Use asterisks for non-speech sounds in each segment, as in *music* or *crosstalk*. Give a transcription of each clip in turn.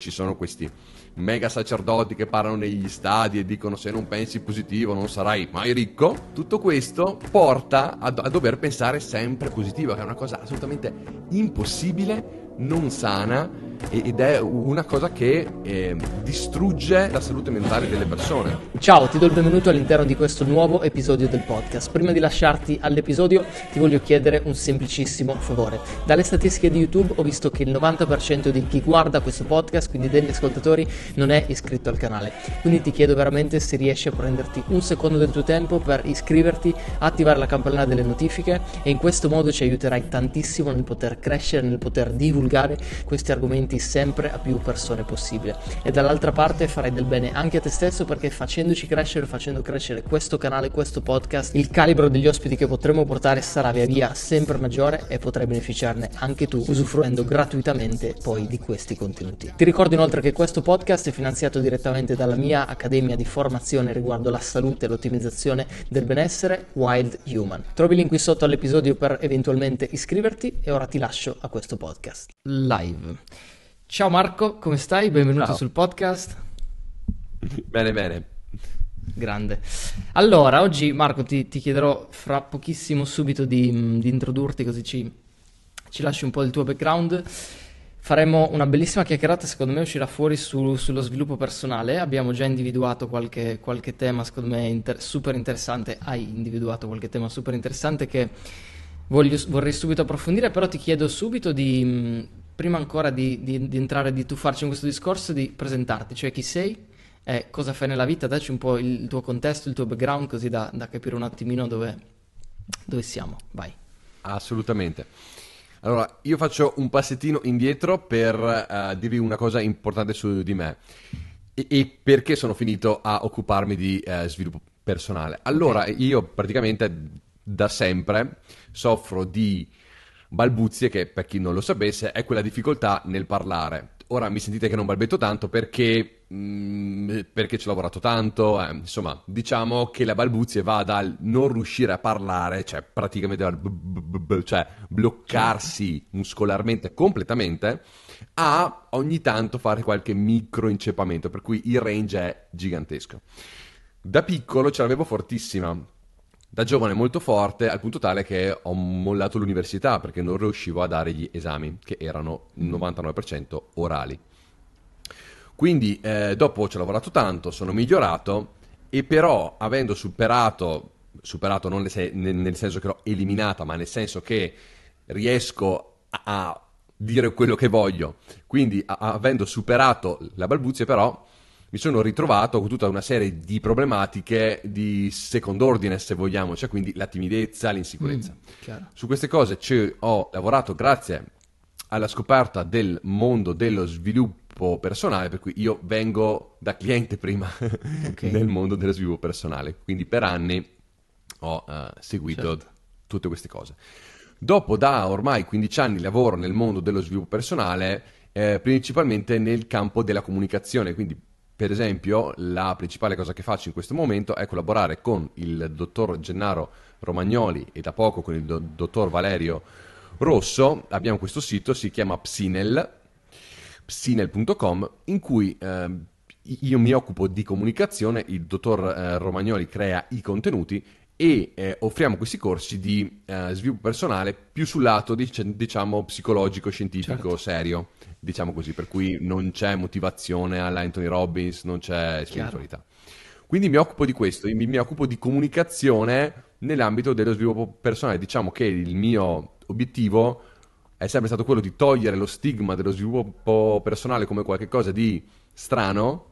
ci sono questi mega sacerdoti che parlano negli stadi e dicono se non pensi positivo non sarai mai ricco, tutto questo porta a, a dover pensare sempre positivo, che è una cosa assolutamente impossibile, non sana ed è una cosa che eh, distrugge la salute mentale delle persone. Ciao, ti do il benvenuto all'interno di questo nuovo episodio del podcast. Prima di lasciarti all'episodio ti voglio chiedere un semplicissimo favore. Dalle statistiche di YouTube ho visto che il 90% di chi guarda questo podcast, quindi degli ascoltatori, non è iscritto al canale. Quindi ti chiedo veramente se riesci a prenderti un secondo del tuo tempo per iscriverti, attivare la campanella delle notifiche e in questo modo ci aiuterai tantissimo nel poter crescere, nel poter divulgare questi argomenti presenti sempre a più persone possibile e dall'altra parte farai del bene anche a te stesso perché facendoci crescere, facendo crescere questo canale, questo podcast, il calibro degli ospiti che potremo portare sarà via via sempre maggiore e potrai beneficiarne anche tu usufruendo gratuitamente poi di questi contenuti. Ti ricordo inoltre che questo podcast è finanziato direttamente dalla mia accademia di formazione riguardo la salute e l'ottimizzazione del benessere Wild Human. Trovi il link qui sotto all'episodio per eventualmente iscriverti e ora ti lascio a questo podcast. Live. Ciao Marco, come stai? Benvenuto Ciao. sul podcast. Bene, bene. Grande. Allora, oggi Marco ti, ti chiederò fra pochissimo subito di, mm, di introdurti così ci, ci, lasci un po' il tuo background. Faremo una bellissima chiacchierata, secondo me uscirà fuori su, sullo sviluppo personale. Abbiamo già individuato qualche, qualche tema, secondo me, inter- super interessante. Hai individuato qualche tema super interessante che voglio, vorrei subito approfondire, però ti chiedo subito di mm, prima ancora di, di, di entrare, di tuffarci in questo discorso, di presentarti, cioè chi sei, eh, cosa fai nella vita, dacci un po' il, tuo contesto, il tuo background, così da, da capire un attimino dove, dove siamo. Vai. Assolutamente. Allora, io faccio un passettino indietro per uh, dirvi una cosa importante su di me e, e perché sono finito a occuparmi di uh, sviluppo personale. Allora, okay. io praticamente da sempre soffro di balbuzie, che per chi non lo sapesse è quella difficoltà nel parlare. Ora mi sentite che non balbetto tanto perché, mh, mm, perché ci ho lavorato tanto, eh, insomma, diciamo che la balbuzie va dal non riuscire a parlare, cioè praticamente dal b- b- b- cioè bloccarsi certo. muscolarmente completamente, a ogni tanto fare qualche micro inceppamento, per cui il range è gigantesco. Da piccolo ce l'avevo fortissima da giovane molto forte al punto tale che ho mollato l'università perché non riuscivo a dare gli esami che erano il 99% orali. Quindi eh, dopo ci ho lavorato tanto, sono migliorato e però avendo superato, superato non nel senso che l'ho eliminata, ma nel senso che riesco a, a dire quello che voglio, quindi a- avendo superato la balbuzia però mi sono ritrovato con tutta una serie di problematiche di secondo ordine, se vogliamo, cioè quindi la timidezza, l'insicurezza. Mm, Su queste cose ci ho lavorato grazie alla scoperta del mondo dello sviluppo personale, per cui io vengo da cliente prima *laughs* okay. nel mondo dello sviluppo personale, quindi per anni ho uh, seguito certo. tutte queste cose. Dopo da ormai 15 anni lavoro nel mondo dello sviluppo personale, eh, principalmente nel campo della comunicazione, quindi per esempio, la principale cosa che faccio in questo momento è collaborare con il dottor Gennaro Romagnoli e da poco con il do- dottor Valerio Rosso. Abbiamo questo sito, si chiama Psinel, psinel.com, in cui eh, io mi occupo di comunicazione, il dottor eh, Romagnoli crea i contenuti e eh, offriamo questi corsi di eh, sviluppo personale più sul lato dic- diciamo psicologico, scientifico, certo. serio diciamo così, per cui non c'è motivazione alla Anthony Robbins, non c'è spiritualità. Chiaro. Quindi mi occupo di questo, mi, mi occupo di comunicazione nell'ambito dello sviluppo personale. Diciamo che il mio obiettivo è sempre stato quello di togliere lo stigma dello sviluppo personale come qualcosa di strano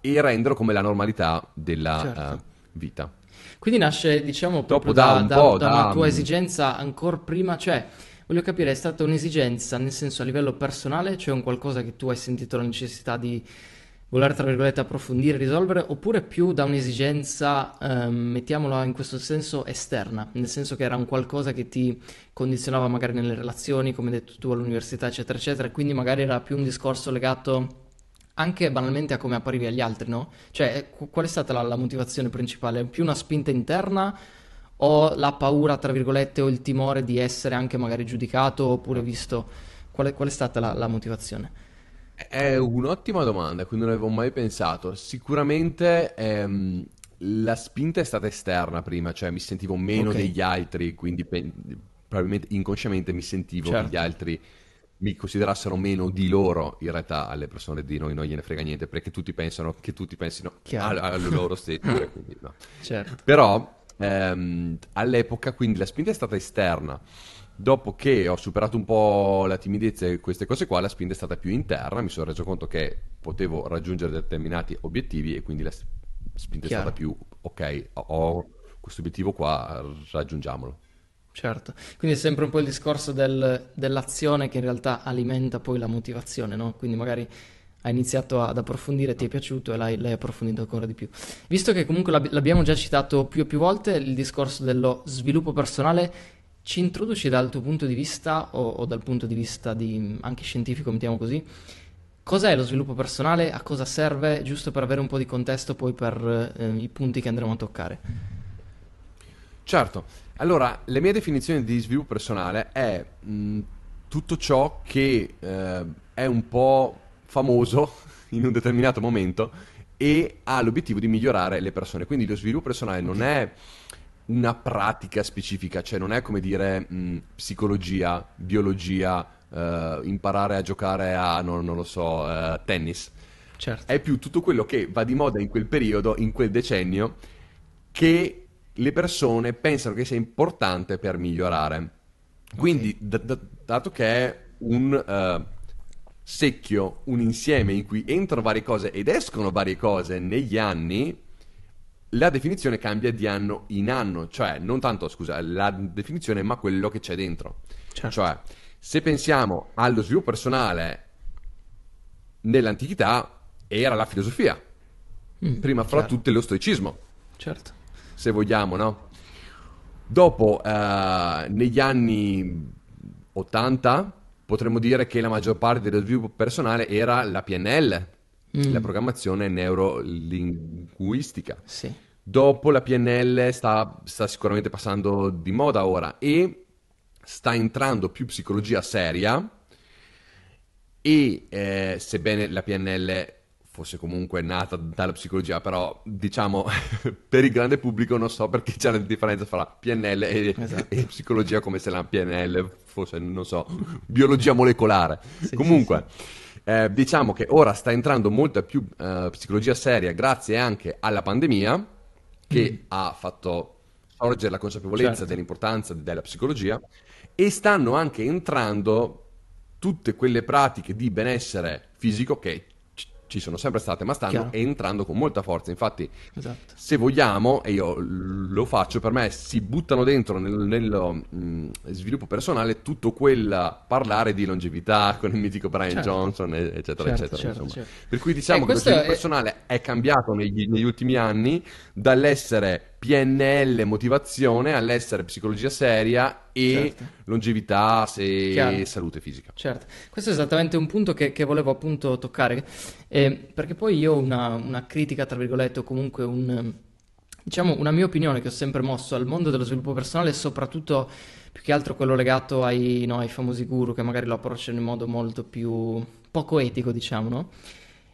e renderlo come la normalità della certo. uh, vita. Quindi nasce, diciamo, proprio Dopo da, da, da, da una tua um... esigenza ancora prima, cioè Voglio capire, è stata un'esigenza, nel senso a livello personale, cioè un qualcosa che tu hai sentito la necessità di voler, tra virgolette, approfondire, risolvere, oppure più da un'esigenza, eh, mettiamola in questo senso, esterna, nel senso che era un qualcosa che ti condizionava magari nelle relazioni, come hai detto tu all'università, eccetera, eccetera, quindi magari era più un discorso legato anche banalmente a come apparivi agli altri, no? Cioè, eh, qual è stata la, la motivazione principale? Più una spinta interna ho la paura, tra virgolette, o il timore di essere anche magari giudicato oppure visto? Qual è, qual è stata la, la motivazione? È un'ottima domanda, quindi non avevo mai pensato. Sicuramente ehm, la spinta è stata esterna prima, cioè mi sentivo meno okay. degli altri, quindi pe- probabilmente inconsciamente mi sentivo certo. che gli certo. altri mi considerassero meno di loro. In realtà alle persone di noi non gliene frega niente perché tutti pensano che tutti pensino a, a loro *laughs* stessi. quindi, no. certo. Però Ehm, all'epoca quindi la spinta è stata esterna. Dopo che ho superato un po' la timidezza e queste cose qua, la spinta è stata più interna, mi sono reso conto che potevo raggiungere determinati obiettivi e quindi la spinta Chiaro. è stata più ok, ho questo obiettivo qua, raggiungiamolo. Certo, quindi è sempre un po' il discorso del, dell'azione che in realtà alimenta poi la motivazione, no? Quindi magari hai iniziato ad approfondire, ti è piaciuto e l'hai, l'hai approfondito ancora di più. Visto che comunque l'ab- l'abbiamo già citato più e più volte, il discorso dello sviluppo personale ci introduci dal tuo punto di vista o, o dal punto di vista di, anche scientifico, mettiamo così, cos'è lo sviluppo personale, a cosa serve, giusto per avere un po' di contesto poi per eh, i punti che andremo a toccare. Certo, allora la mia definizione di sviluppo personale è mh, mm, tutto ciò che eh, è un po' famoso *laughs* in un determinato momento e ha l'obiettivo di migliorare le persone. Quindi lo sviluppo personale non è una pratica specifica, cioè non è come dire mh, mm, psicologia, biologia, eh, imparare a giocare a, non, non lo so, eh, tennis. Certo. È più tutto quello che va di moda in quel periodo, in quel decennio, che le persone pensano che sia importante per migliorare. Quindi, okay. d- d- dato che è un... Uh, secchio un insieme in cui entrano varie cose ed escono varie cose negli anni, la definizione cambia di anno in anno, cioè non tanto, scusa, la definizione ma quello che c'è dentro. Certo. Cioè, se pensiamo allo sviluppo personale nell'antichità era la filosofia, mm, prima fra certo. tutte lo stoicismo. Certo. Se vogliamo, no? Dopo, eh, negli anni 80, potremmo dire che la maggior parte dello sviluppo personale era la PNL, mm. la programmazione neurolinguistica. Sì. Dopo la PNL sta, sta sicuramente passando di moda ora e sta entrando più psicologia seria e eh, sebbene la PNL fosse comunque nata dalla psicologia, però diciamo *laughs* per il grande pubblico non so perché c'è la differenza tra PNL e, esatto. e, psicologia come se la PNL fosse, non so, biologia molecolare. Sì, comunque, sì, sì. Eh, diciamo che ora sta entrando molta più eh, psicologia seria grazie anche alla pandemia che mm. ha fatto sorgere la consapevolezza certo. dell'importanza della psicologia e stanno anche entrando tutte quelle pratiche di benessere fisico che ci sono sempre state, ma stanno Chiaro. entrando con molta forza. Infatti, esatto. se vogliamo, e io lo faccio, per me si buttano dentro nel, nel mh, mm, sviluppo personale tutto quel parlare di longevità con il mitico Brian certo. Johnson, eccetera, certo, eccetera. Certo, certo, per cui diciamo eh, che lo sviluppo è... personale è cambiato negli, negli ultimi anni dall'essere PNL, motivazione all'essere psicologia seria e certo. longevità e salute fisica. Certo, questo è esattamente un punto che, che volevo appunto toccare, eh, perché poi io ho una, una, critica, tra virgolette, o comunque un, diciamo, una mia opinione che ho sempre mosso al mondo dello sviluppo personale soprattutto più che altro quello legato ai, no, ai famosi guru che magari lo approcciano in modo molto più poco etico, diciamo, no?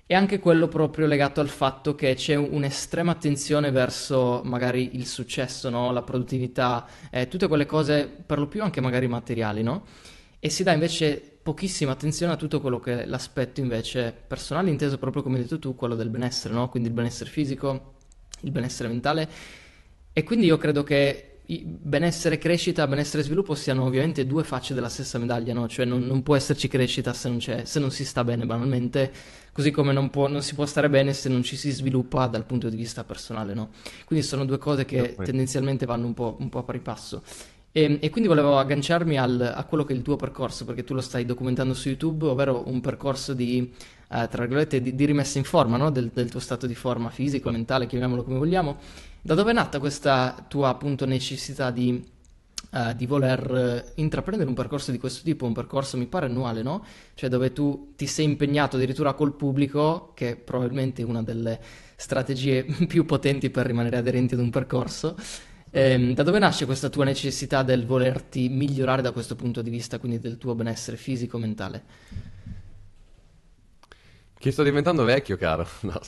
e anche quello proprio legato al fatto che c'è un'estrema attenzione verso magari il successo, no? la produttività, eh, tutte quelle cose per lo più anche magari materiali, no? E si dà invece pochissima attenzione a tutto quello che è l'aspetto invece personale, inteso proprio come hai detto tu, quello del benessere, no? Quindi il benessere fisico, il benessere mentale. E quindi io credo che benessere crescita, benessere sviluppo siano ovviamente due facce della stessa medaglia, no? Cioè non, non può esserci crescita se non, se non si sta bene banalmente, così come non, può, non, si può stare bene se non ci si sviluppa dal punto di vista personale, no? Quindi sono due cose che tendenzialmente vanno un po', un po a pari passo. E, ehm, e, quindi volevo agganciarmi al, a quello che è il tuo percorso, perché tu lo stai documentando su YouTube, ovvero un percorso di, eh, tra virgolette, di, di, rimessa in forma, no? del, del, tuo stato di forma fisico, mentale, chiamiamolo come vogliamo. Da dove è nata questa tua appunto necessità di eh, di voler eh, intraprendere un percorso di questo tipo, un percorso mi pare annuale, no? Cioè dove tu ti sei impegnato addirittura col pubblico, che è probabilmente una delle strategie *laughs* più potenti per rimanere aderenti ad un percorso. Eh, da dove nasce questa tua necessità del volerti migliorare da questo punto di vista, quindi del tuo benessere fisico, e mentale? Che sto diventando vecchio, caro. No,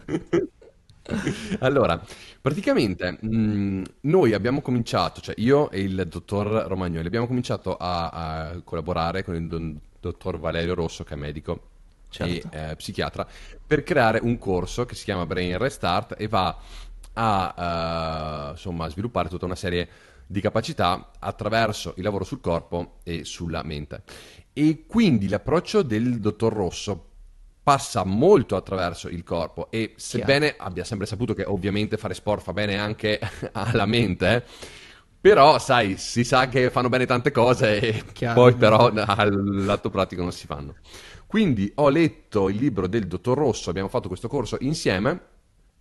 *laughs* allora, Praticamente mh, mm, noi abbiamo cominciato, cioè io e il dottor Romagnoli abbiamo cominciato a, a collaborare con il dottor Valerio Rosso che è medico certo. e eh, psichiatra per creare un corso che si chiama Brain Restart e va a eh, insomma, sviluppare tutta una serie di capacità attraverso il lavoro sul corpo e sulla mente. E quindi l'approccio del dottor Rosso passa molto attraverso il corpo e sebbene Chiaro. abbia sempre saputo che ovviamente fare sport fa bene anche *laughs* alla mente, però sai, si sa che fanno bene tante cose e Chiaro. poi però all'atto pratico non si fanno. Quindi ho letto il libro del dottor Rosso, abbiamo fatto questo corso insieme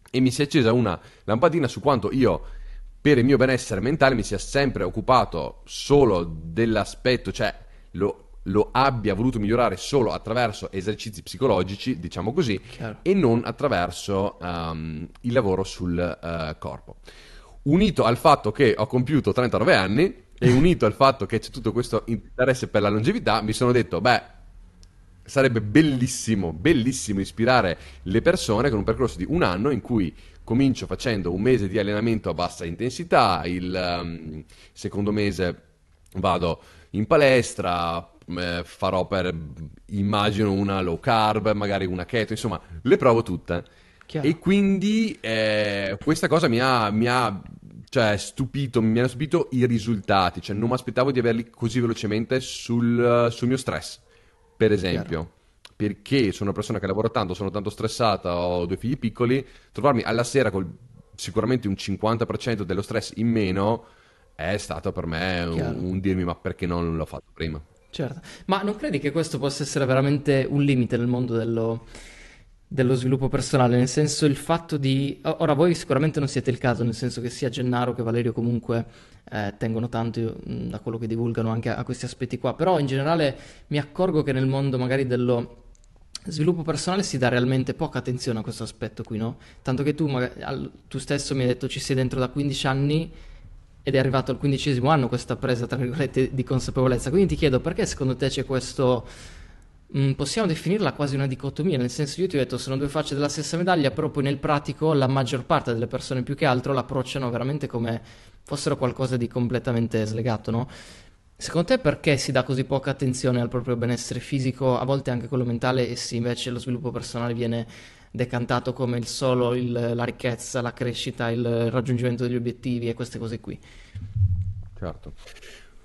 e mi si è accesa una lampadina su quanto io per il mio benessere mentale mi sia sempre occupato solo dell'aspetto, cioè lo, lo abbia voluto migliorare solo attraverso esercizi psicologici, diciamo così, Chiaro. e non attraverso um, il lavoro sul uh, corpo. Unito al fatto che ho compiuto 39 anni e *laughs* unito al fatto che c'è tutto questo interesse per la longevità, mi sono detto, beh, sarebbe bellissimo, bellissimo ispirare le persone con un percorso di un anno in cui comincio facendo un mese di allenamento a bassa intensità, il um, secondo mese vado in palestra, eh, farò per, immagino, una low carb, magari una keto, insomma, le provo tutte. Chiaro. E quindi eh, questa cosa mi ha, mi ha cioè, stupito, mi hanno stupito i risultati, cioè non mi aspettavo di averli così velocemente sul, sul mio stress, per esempio. Chiaro. Perché sono una persona che lavora tanto, sono tanto stressata, ho due figli piccoli, trovarmi alla sera con sicuramente un 50% dello stress in meno è stato per me un, un dirmi ma perché non l'ho fatto prima. Certo, ma non credi che questo possa essere veramente un limite nel mondo dello, dello sviluppo personale? Nel senso il fatto di... Ora voi sicuramente non siete il caso, nel senso che sia Gennaro che Valerio comunque eh, tengono tanto mm, da quello che divulgano anche a, a questi aspetti qua, però in generale mi accorgo che nel mondo magari dello sviluppo personale si dà realmente poca attenzione a questo aspetto qui, no? Tanto che tu, tu stesso mi hai detto ci sei dentro da 15 anni ed è arrivato al quindicesimo anno questa presa, tra virgolette, di consapevolezza. Quindi ti chiedo perché secondo te c'è questo, mm, possiamo definirla quasi una dicotomia, nel senso io ti ho detto sono due facce della stessa medaglia, però poi nel pratico la maggior parte delle persone più che altro l'approcciano veramente come fossero qualcosa di completamente slegato, no? Secondo te perché si dà così poca attenzione al proprio benessere fisico, a volte anche quello mentale, e se invece lo sviluppo personale viene decantato come il solo il, la ricchezza, la crescita, il raggiungimento degli obiettivi e queste cose qui. Certo.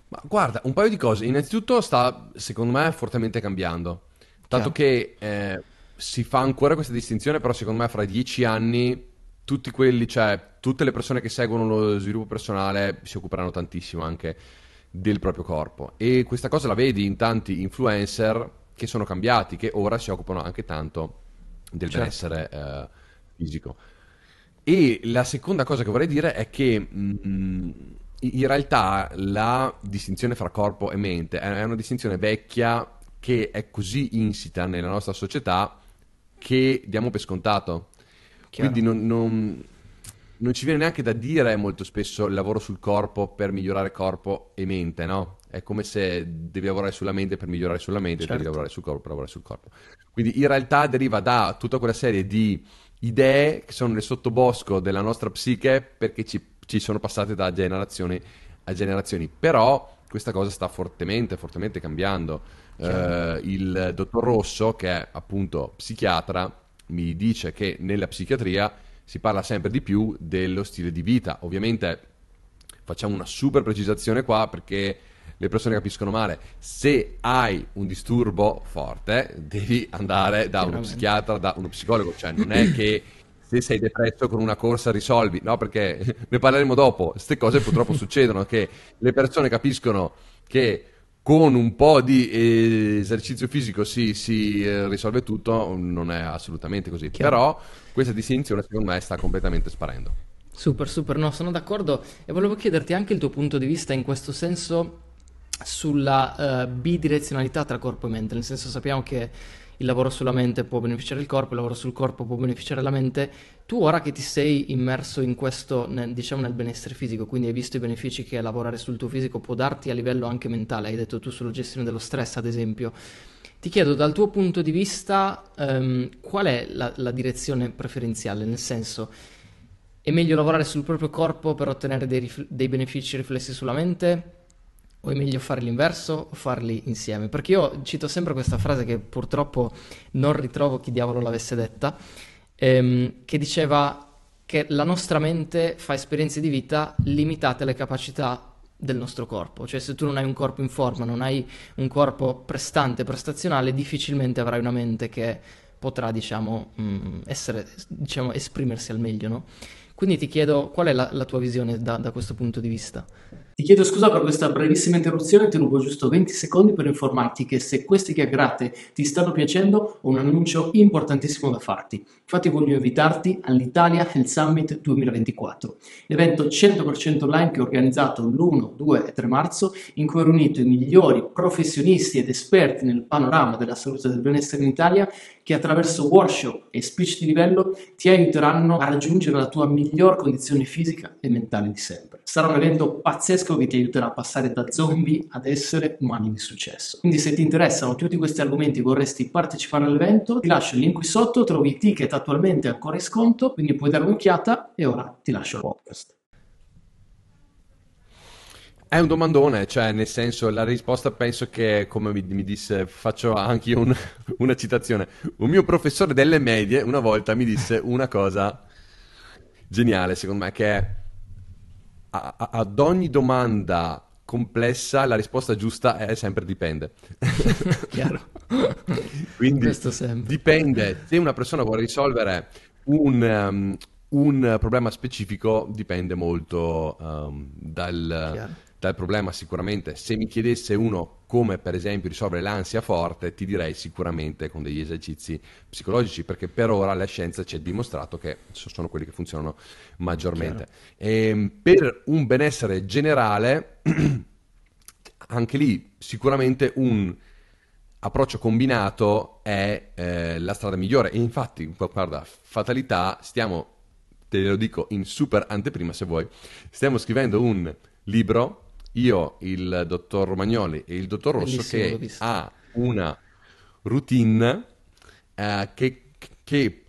Ma guarda, un paio di cose. Innanzitutto sta, secondo me, fortemente cambiando. Tanto che eh, si fa ancora questa distinzione, però secondo me fra dieci anni tutti quelli, cioè tutte le persone che seguono lo sviluppo personale si occuperanno tantissimo anche del proprio corpo. E questa cosa la vedi in tanti influencer che sono cambiati, che ora si occupano anche tanto del certo. benessere eh, fisico. E la seconda cosa che vorrei dire è che mh, mm, in realtà la distinzione fra corpo e mente è una distinzione vecchia che è così insita nella nostra società che diamo per scontato. Chiaro. Quindi non, non, non, ci viene neanche da dire molto spesso il lavoro sul corpo per migliorare corpo e mente, no? È come se devi lavorare sulla mente per migliorare sulla mente certo. e devi lavorare sul corpo per lavorare sul corpo. Quindi in realtà deriva da tutta quella serie di idee che sono nel sottobosco della nostra psiche perché ci, ci sono passate da generazione a generazioni. Però questa cosa sta fortemente, fortemente cambiando. Eh, il dottor Rosso, che è appunto psichiatra, mi dice che nella psichiatria si parla sempre di più dello stile di vita. Ovviamente facciamo una super precisazione qua perché le persone capiscono male. Se hai un disturbo forte, devi andare da uno psichiatra, da uno psicologo, cioè non è che se sei depresso con una corsa risolvi, no perché ne parleremo dopo, queste cose purtroppo *laughs* succedono, che le persone capiscono che con un po' di eh, esercizio fisico si, si eh, risolve tutto, non è assolutamente così, Chiaro. però questa distinzione secondo me sta completamente sparendo. Super, super, no, sono d'accordo e volevo chiederti anche il tuo punto di vista in questo senso sulla uh, bidirezionalità tra corpo e mente, nel senso sappiamo che il lavoro sulla mente può beneficiare il corpo, il lavoro sul corpo può beneficiare la mente. Tu ora che ti sei immerso in questo, nel, diciamo nel benessere fisico, quindi hai visto i benefici che lavorare sul tuo fisico può darti a livello anche mentale, hai detto tu sulla gestione dello stress ad esempio, ti chiedo dal tuo punto di vista um, qual è la, la direzione preferenziale, nel senso è meglio lavorare sul proprio corpo per ottenere dei, rif- dei benefici riflessi sulla mente? o è meglio fare l'inverso o farli insieme? Perché io cito sempre questa frase che purtroppo non ritrovo chi diavolo l'avesse detta, ehm, che diceva che la nostra mente fa esperienze di vita limitate alle capacità del nostro corpo, cioè se tu non hai un corpo in forma, non hai un corpo prestante, prestazionale, difficilmente avrai una mente che potrà, diciamo, mm, essere, diciamo, esprimersi al meglio, no? Quindi ti chiedo qual è la, la tua visione da, da questo punto di vista? Ti chiedo scusa per questa brevissima interruzione, ti rubo giusto 20 secondi per informarti che se queste chiacchierate ti stanno piacendo ho un annuncio importantissimo da farti. Infatti voglio invitarti all'Italia Health Summit 2024, evento 100% online che ho organizzato l'1, 2 e 3 marzo in cui ho riunito i migliori professionisti ed esperti nel panorama della salute e del benessere in Italia che attraverso workshop e speech di livello ti aiuteranno a raggiungere la tua miglior condizione fisica e mentale di sempre. Sarà un evento pazzesco Network che ti aiuterà a passare da zombie ad essere umani di successo. Quindi se ti interessano tutti questi argomenti e vorresti partecipare all'evento, ti lascio il link qui sotto, trovi i ticket attualmente ancora in sconto, quindi puoi dare un'occhiata e ora ti lascio il podcast. È un domandone, cioè nel senso la risposta penso che, come mi, mi disse, faccio anche io un, *laughs* una citazione, un mio professore delle medie una volta mi disse una cosa geniale secondo me che è a, a, ad ogni domanda complessa la risposta giusta è sempre dipende. *laughs* Chiaro. *laughs* Quindi dipende. Se una persona vuole risolvere un, um, un problema specifico, dipende molto um, dal... Chiaro dal problema sicuramente. Se mi chiedesse uno come per esempio risolvere l'ansia forte, ti direi sicuramente con degli esercizi psicologici, perché per ora la scienza ci ha dimostrato che sono quelli che funzionano maggiormente. Ehm, per un benessere generale, *clears throat* anche lì sicuramente un approccio combinato è eh, la strada migliore. E infatti, guarda, fatalità, stiamo, te lo dico in super anteprima se vuoi, stiamo scrivendo un libro io, il dottor Romagnoli e il dottor Rosso Bellissimo, che ha una routine eh, che, che,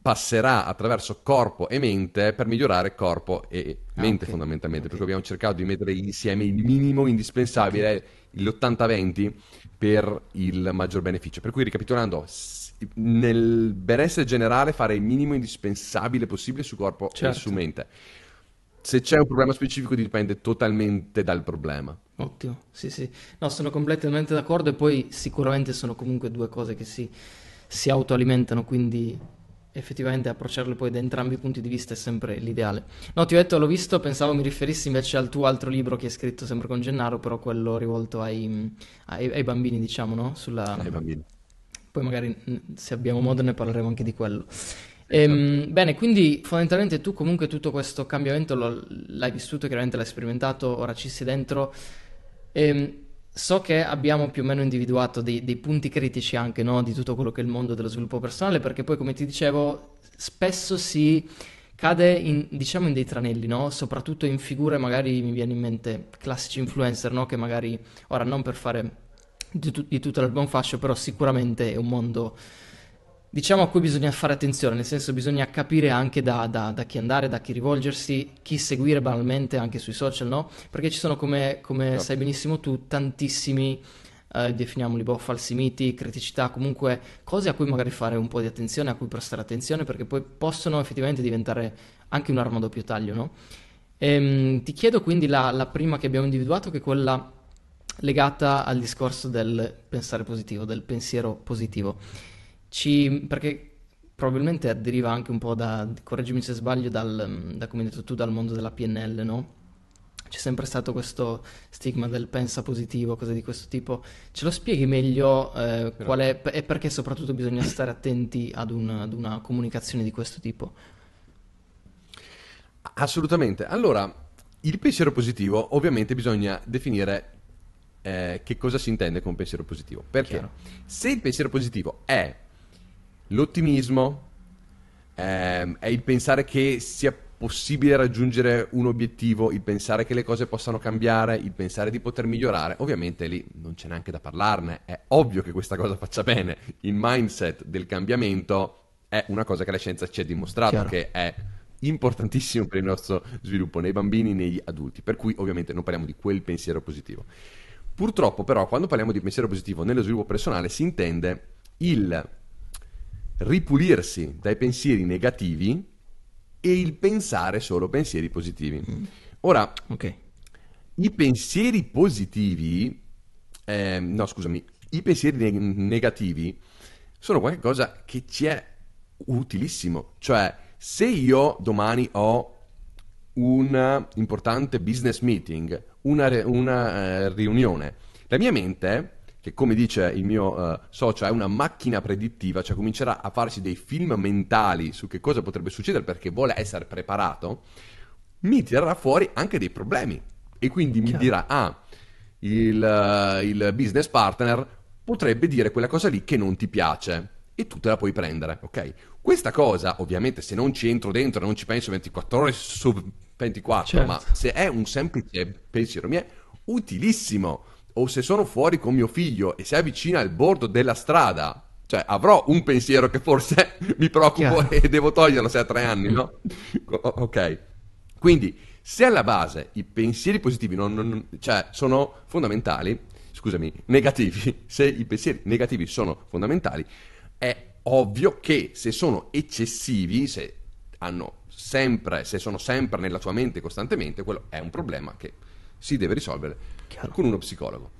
passerà attraverso corpo e mente per migliorare corpo e ah, mente okay. fondamentalmente, okay. perché abbiamo cercato di mettere insieme il minimo indispensabile, okay. l'80-20 per il maggior beneficio. Per cui ricapitolando, nel benessere generale fare il minimo indispensabile possibile su corpo certo. e su certo. mente se c'è un problema specifico dipende totalmente dal problema. Ottimo, sì sì, no sono completamente d'accordo e poi sicuramente sono comunque due cose che si, si autoalimentano, quindi effettivamente approcciarle poi da entrambi i punti di vista è sempre l'ideale. No, ti ho detto, l'ho visto, pensavo mi riferissi invece al tuo altro libro che hai scritto sempre con Gennaro, però quello rivolto ai, ai, ai bambini, diciamo, no? Sulla... Ai bambini. Poi magari se abbiamo modo ne parleremo anche di quello. Esatto. Ehm, bene, quindi fondamentalmente tu comunque tutto questo cambiamento lo, l'hai vissuto, chiaramente l'hai sperimentato, ora ci sei dentro. Ehm, so che abbiamo più o meno individuato dei, dei punti critici anche no, di tutto quello che è il mondo dello sviluppo personale, perché poi come ti dicevo spesso si cade in, diciamo in dei tranelli, no? soprattutto in figure magari mi viene in mente classici influencer, no? che magari ora non per fare di, tu- di tutto l'album fascio, però sicuramente è un mondo diciamo a cui bisogna fare attenzione, nel senso bisogna capire anche da, da, da, chi andare, da chi rivolgersi, chi seguire banalmente anche sui social, no? Perché ci sono, come, come certo. sai benissimo tu, tantissimi, eh, definiamoli boh, falsi miti, criticità, comunque cose a cui magari fare un po' di attenzione, a cui prestare attenzione, perché poi possono effettivamente diventare anche un'arma a doppio taglio, no? Ehm, ti chiedo quindi la, la prima che abbiamo individuato, che è quella legata al discorso del pensare positivo, del pensiero positivo ci, perché probabilmente deriva anche un po' da, correggimi se sbaglio, dal, da come hai detto tu, dal mondo della PNL, no? C'è sempre stato questo stigma del pensa positivo, cose di questo tipo. Ce lo spieghi meglio eh, qual è, e perché soprattutto bisogna stare attenti ad, un, ad una comunicazione di questo tipo? Assolutamente. Allora, il pensiero positivo, ovviamente bisogna definire eh, che cosa si intende con pensiero positivo. Perché se il pensiero positivo è L'ottimismo ehm, è il pensare che sia possibile raggiungere un obiettivo, il pensare che le cose possano cambiare, il pensare di poter migliorare. Ovviamente lì non c'è neanche da parlarne, è ovvio che questa cosa faccia bene. Il mindset del cambiamento è una cosa che la scienza ci ha dimostrato Chiaro. che è importantissimo per il nostro sviluppo nei bambini e negli adulti, per cui ovviamente non parliamo di quel pensiero positivo. Purtroppo però quando parliamo di pensiero positivo nello sviluppo personale si intende il ripulirsi dai pensieri negativi e il pensare solo pensieri positivi. Mm. Ora, okay. i pensieri positivi, eh, no scusami, i pensieri ne- negativi sono qualcosa che ci è utilissimo, cioè se io domani ho un importante business meeting, una, re- una eh, riunione, la mia mente che come dice il mio uh, socio è una macchina predittiva, cioè comincerà a farsi dei film mentali su che cosa potrebbe succedere perché vuole essere preparato, mi tirerà fuori anche dei problemi e quindi Chiaro. mi dirà, ah, il, uh, il business partner potrebbe dire quella cosa lì che non ti piace e tu te la puoi prendere, ok? Questa cosa, ovviamente, se non ci entro dentro, non ci penso 24 ore su 24, certo. ma se è un semplice pensiero mi è utilissimo o se sono fuori con mio figlio e si avvicina al bordo della strada, cioè avrò un pensiero che forse *laughs* mi preoccupo Chiaro. e devo toglierlo se ha tre anni, no? *laughs* ok. Quindi, se alla base i pensieri positivi non, non, cioè, sono fondamentali, scusami, negativi, *laughs* se i pensieri negativi sono fondamentali, è ovvio che se sono eccessivi, se hanno sempre, se sono sempre nella tua mente costantemente, quello è un problema che si deve risolvere Chiaro. con uno psicologo.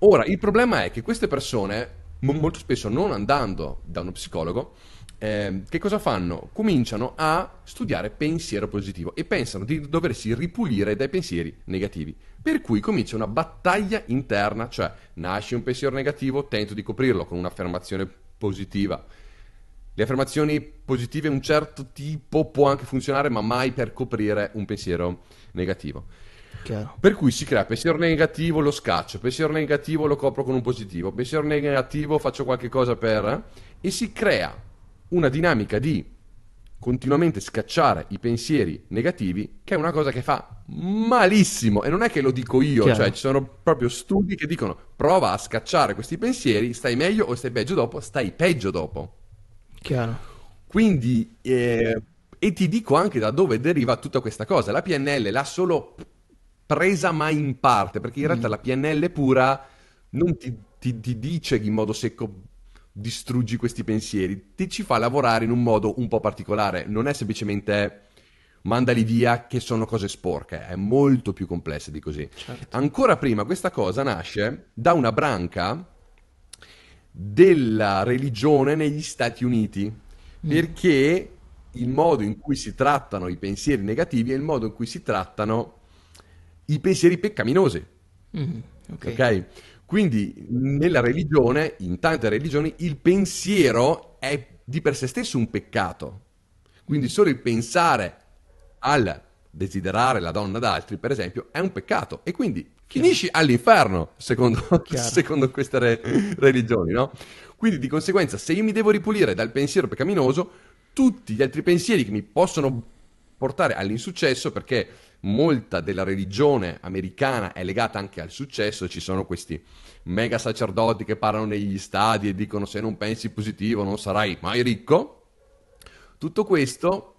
Ora, il problema è che queste persone, m- molto spesso non andando da uno psicologo, eh, che cosa fanno? Cominciano a studiare pensiero positivo e pensano di doversi ripulire dai pensieri negativi. Per cui comincia una battaglia interna, cioè nasce un pensiero negativo, tento di coprirlo con un'affermazione positiva. Le affermazioni positive un certo tipo può anche funzionare, ma mai per coprire un pensiero negativo. Chiaro. Per cui si crea pensiero negativo, lo scaccio, pensiero negativo, lo copro con un positivo, pensiero negativo, faccio qualche cosa per... Eh? e si crea una dinamica di continuamente scacciare i pensieri negativi, che è una cosa che fa malissimo. E non è che lo dico io, Chiaro. cioè ci sono proprio studi che dicono prova a scacciare questi pensieri, stai meglio o stai peggio dopo, stai peggio dopo. Chiaro. Quindi, eh, e ti dico anche da dove deriva tutta questa cosa. La PNL l'ha solo presa mai in parte, perché in realtà mm. la PNL pura non ti, ti, ti dice in modo secco distruggi questi pensieri, ti ci fa lavorare in un modo un po' particolare, non è semplicemente mandali via che sono cose sporche, è molto più complessa di così. Certo. Ancora prima questa cosa nasce da una branca della religione negli Stati Uniti, mm. perché il modo in cui si trattano i pensieri negativi è il modo in cui si trattano i pensieri peccaminosi. Mm, mm-hmm. okay. Okay? Quindi nella religione, in tante religioni, il pensiero è di per sé stesso un peccato. Quindi mm-hmm. solo il pensare al desiderare la donna ad altri, per esempio, è un peccato. E quindi finisci all'inferno, secondo, *laughs* secondo queste re- religioni, no? Quindi di conseguenza, se io mi devo ripulire dal pensiero peccaminoso, tutti gli altri pensieri che mi possono portare all'insuccesso, perché molta della religione americana è legata anche al successo, ci sono questi mega sacerdoti che parlano negli stadi e dicono se non pensi positivo non sarai mai ricco, tutto questo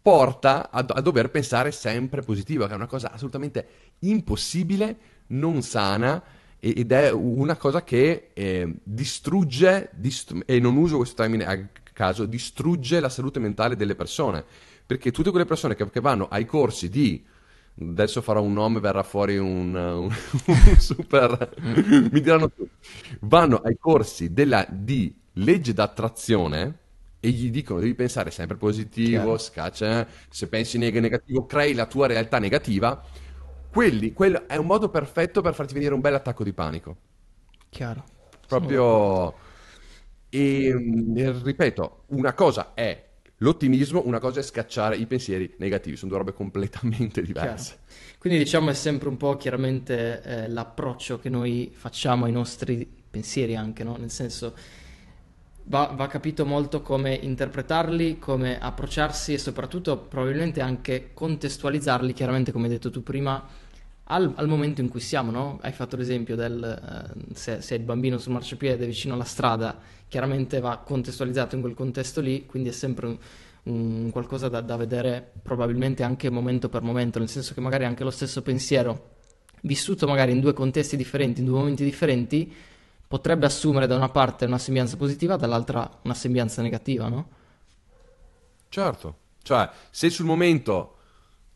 porta a, a dover pensare sempre positivo, che è una cosa assolutamente impossibile, non sana ed è una cosa che eh, distrugge, distru- e non uso questo termine a caso, distrugge la salute mentale delle persone, perché tutte quelle persone che, che vanno ai corsi di adesso farò un nome, verrà fuori un, un, un super... mi diranno tutti. Vanno ai corsi della, di legge d'attrazione e gli dicono devi pensare sempre positivo, Chiaro. scaccia, eh. se pensi neg- negativo crei la tua realtà negativa. Quelli, quello è un modo perfetto per farti venire un bel attacco di panico. Chiaro. Proprio... Mm, e, ripeto, una cosa è L'ottimismo, una cosa è scacciare i pensieri negativi, sono due robe completamente diverse. Chiaro. Quindi diciamo è sempre un po' chiaramente eh, l'approccio che noi facciamo ai nostri pensieri anche, no? Nel senso va, va, capito molto come interpretarli, come approcciarsi e soprattutto probabilmente anche contestualizzarli, chiaramente come hai detto tu prima, al, al momento in cui siamo, no? Hai fatto l'esempio del eh, se, se il bambino sul marciapiede vicino alla strada chiaramente va contestualizzato in quel contesto lì, quindi è sempre un, un qualcosa da, da, vedere probabilmente anche momento per momento, nel senso che magari anche lo stesso pensiero, vissuto magari in due contesti differenti, in due momenti differenti, potrebbe assumere da una parte una sembianza positiva, dall'altra una sembianza negativa, no? Certo, cioè se sul momento...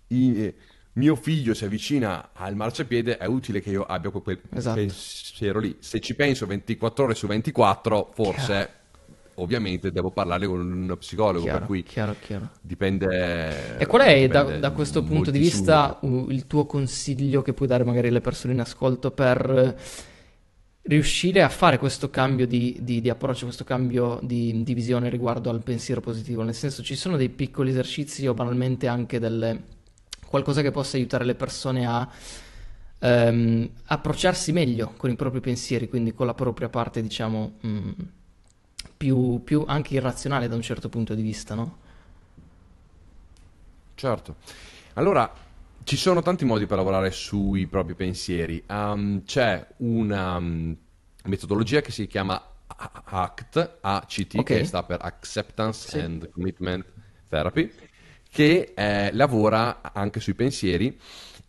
I mio figlio si avvicina al marciapiede, è utile che io abbia quel esatto. pensiero lì. Se ci penso 24 ore su 24, forse chiaro. ovviamente devo parlare con uno psicologo. Chiaro, per cui chiaro, chiaro. dipende. E qual è da, da, questo punto di vista su... il tuo consiglio che puoi dare magari alle persone in ascolto per riuscire a fare questo cambio di, di, di approccio, questo cambio di, di visione riguardo al pensiero positivo? Nel senso, ci sono dei piccoli esercizi o banalmente anche delle qualcosa che possa aiutare le persone a ehm, approcciarsi meglio con i propri pensieri, quindi con la propria parte, diciamo, mh, mm, più, più, anche irrazionale da un certo punto di vista, no? Certo. Allora, ci sono tanti modi per lavorare sui propri pensieri. Um, c'è una um, metodologia che si chiama ACT, ACT okay. che sta per Acceptance sì. and Commitment Therapy, che eh, lavora anche sui pensieri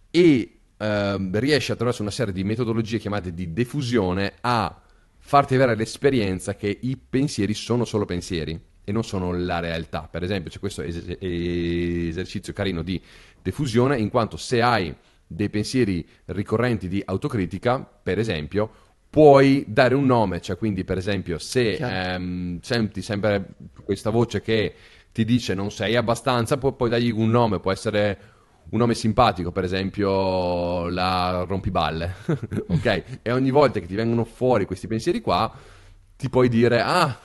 e eh, riesce attraverso una serie di metodologie chiamate di diffusione a farti avere l'esperienza che i pensieri sono solo pensieri e non sono la realtà. Per esempio, c'è questo es- esercizio carino di diffusione in quanto se hai dei pensieri ricorrenti di autocritica, per esempio, puoi dare un nome, cioè quindi per esempio se ehm, senti sempre questa voce che ti dice non sei abbastanza, pu- puoi dargli un nome, può essere un nome simpatico, per esempio la rompiballe, *laughs* ok? E ogni volta che ti vengono fuori questi pensieri qua, ti puoi dire, ah,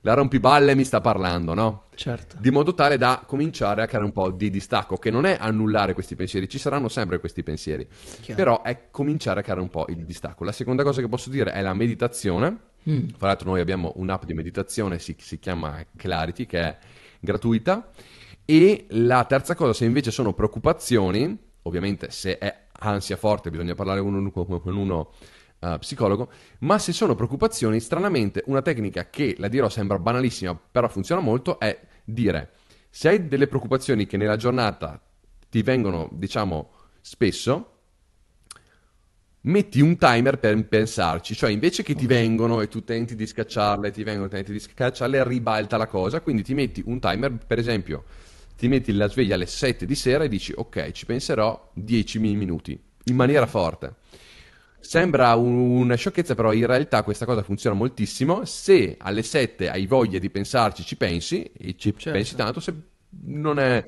la rompiballe mi sta parlando, no? Certo. Di modo tale da cominciare a creare un po' di distacco, che non è annullare questi pensieri, ci saranno sempre questi pensieri, Chiaro. però è cominciare a creare un po' il distacco. La seconda cosa che posso dire è la meditazione. Mm. Fra l'altro noi abbiamo un'app di meditazione, si, si chiama Clarity, che è gratuita. E la terza cosa, se invece sono preoccupazioni, ovviamente se è ansia forte bisogna parlare uno con uno uh, psicologo, ma se sono preoccupazioni, stranamente una tecnica che, la dirò, sembra banalissima, però funziona molto, è dire se hai delle preoccupazioni che nella giornata ti vengono, diciamo, spesso, metti un timer per pensarci, cioè invece che ti vengono e tu tenti di scacciarle, ti vengono, e tenti di scacciarle, ribalta la cosa, quindi ti metti un timer, per esempio, ti metti la sveglia alle 7 di sera e dici ok, ci penserò 10 minuti, in maniera forte. Sembra una sciocchezza, però in realtà questa cosa funziona moltissimo. Se alle 7 hai voglia di pensarci, ci pensi, e ci certo. pensi tanto, se non è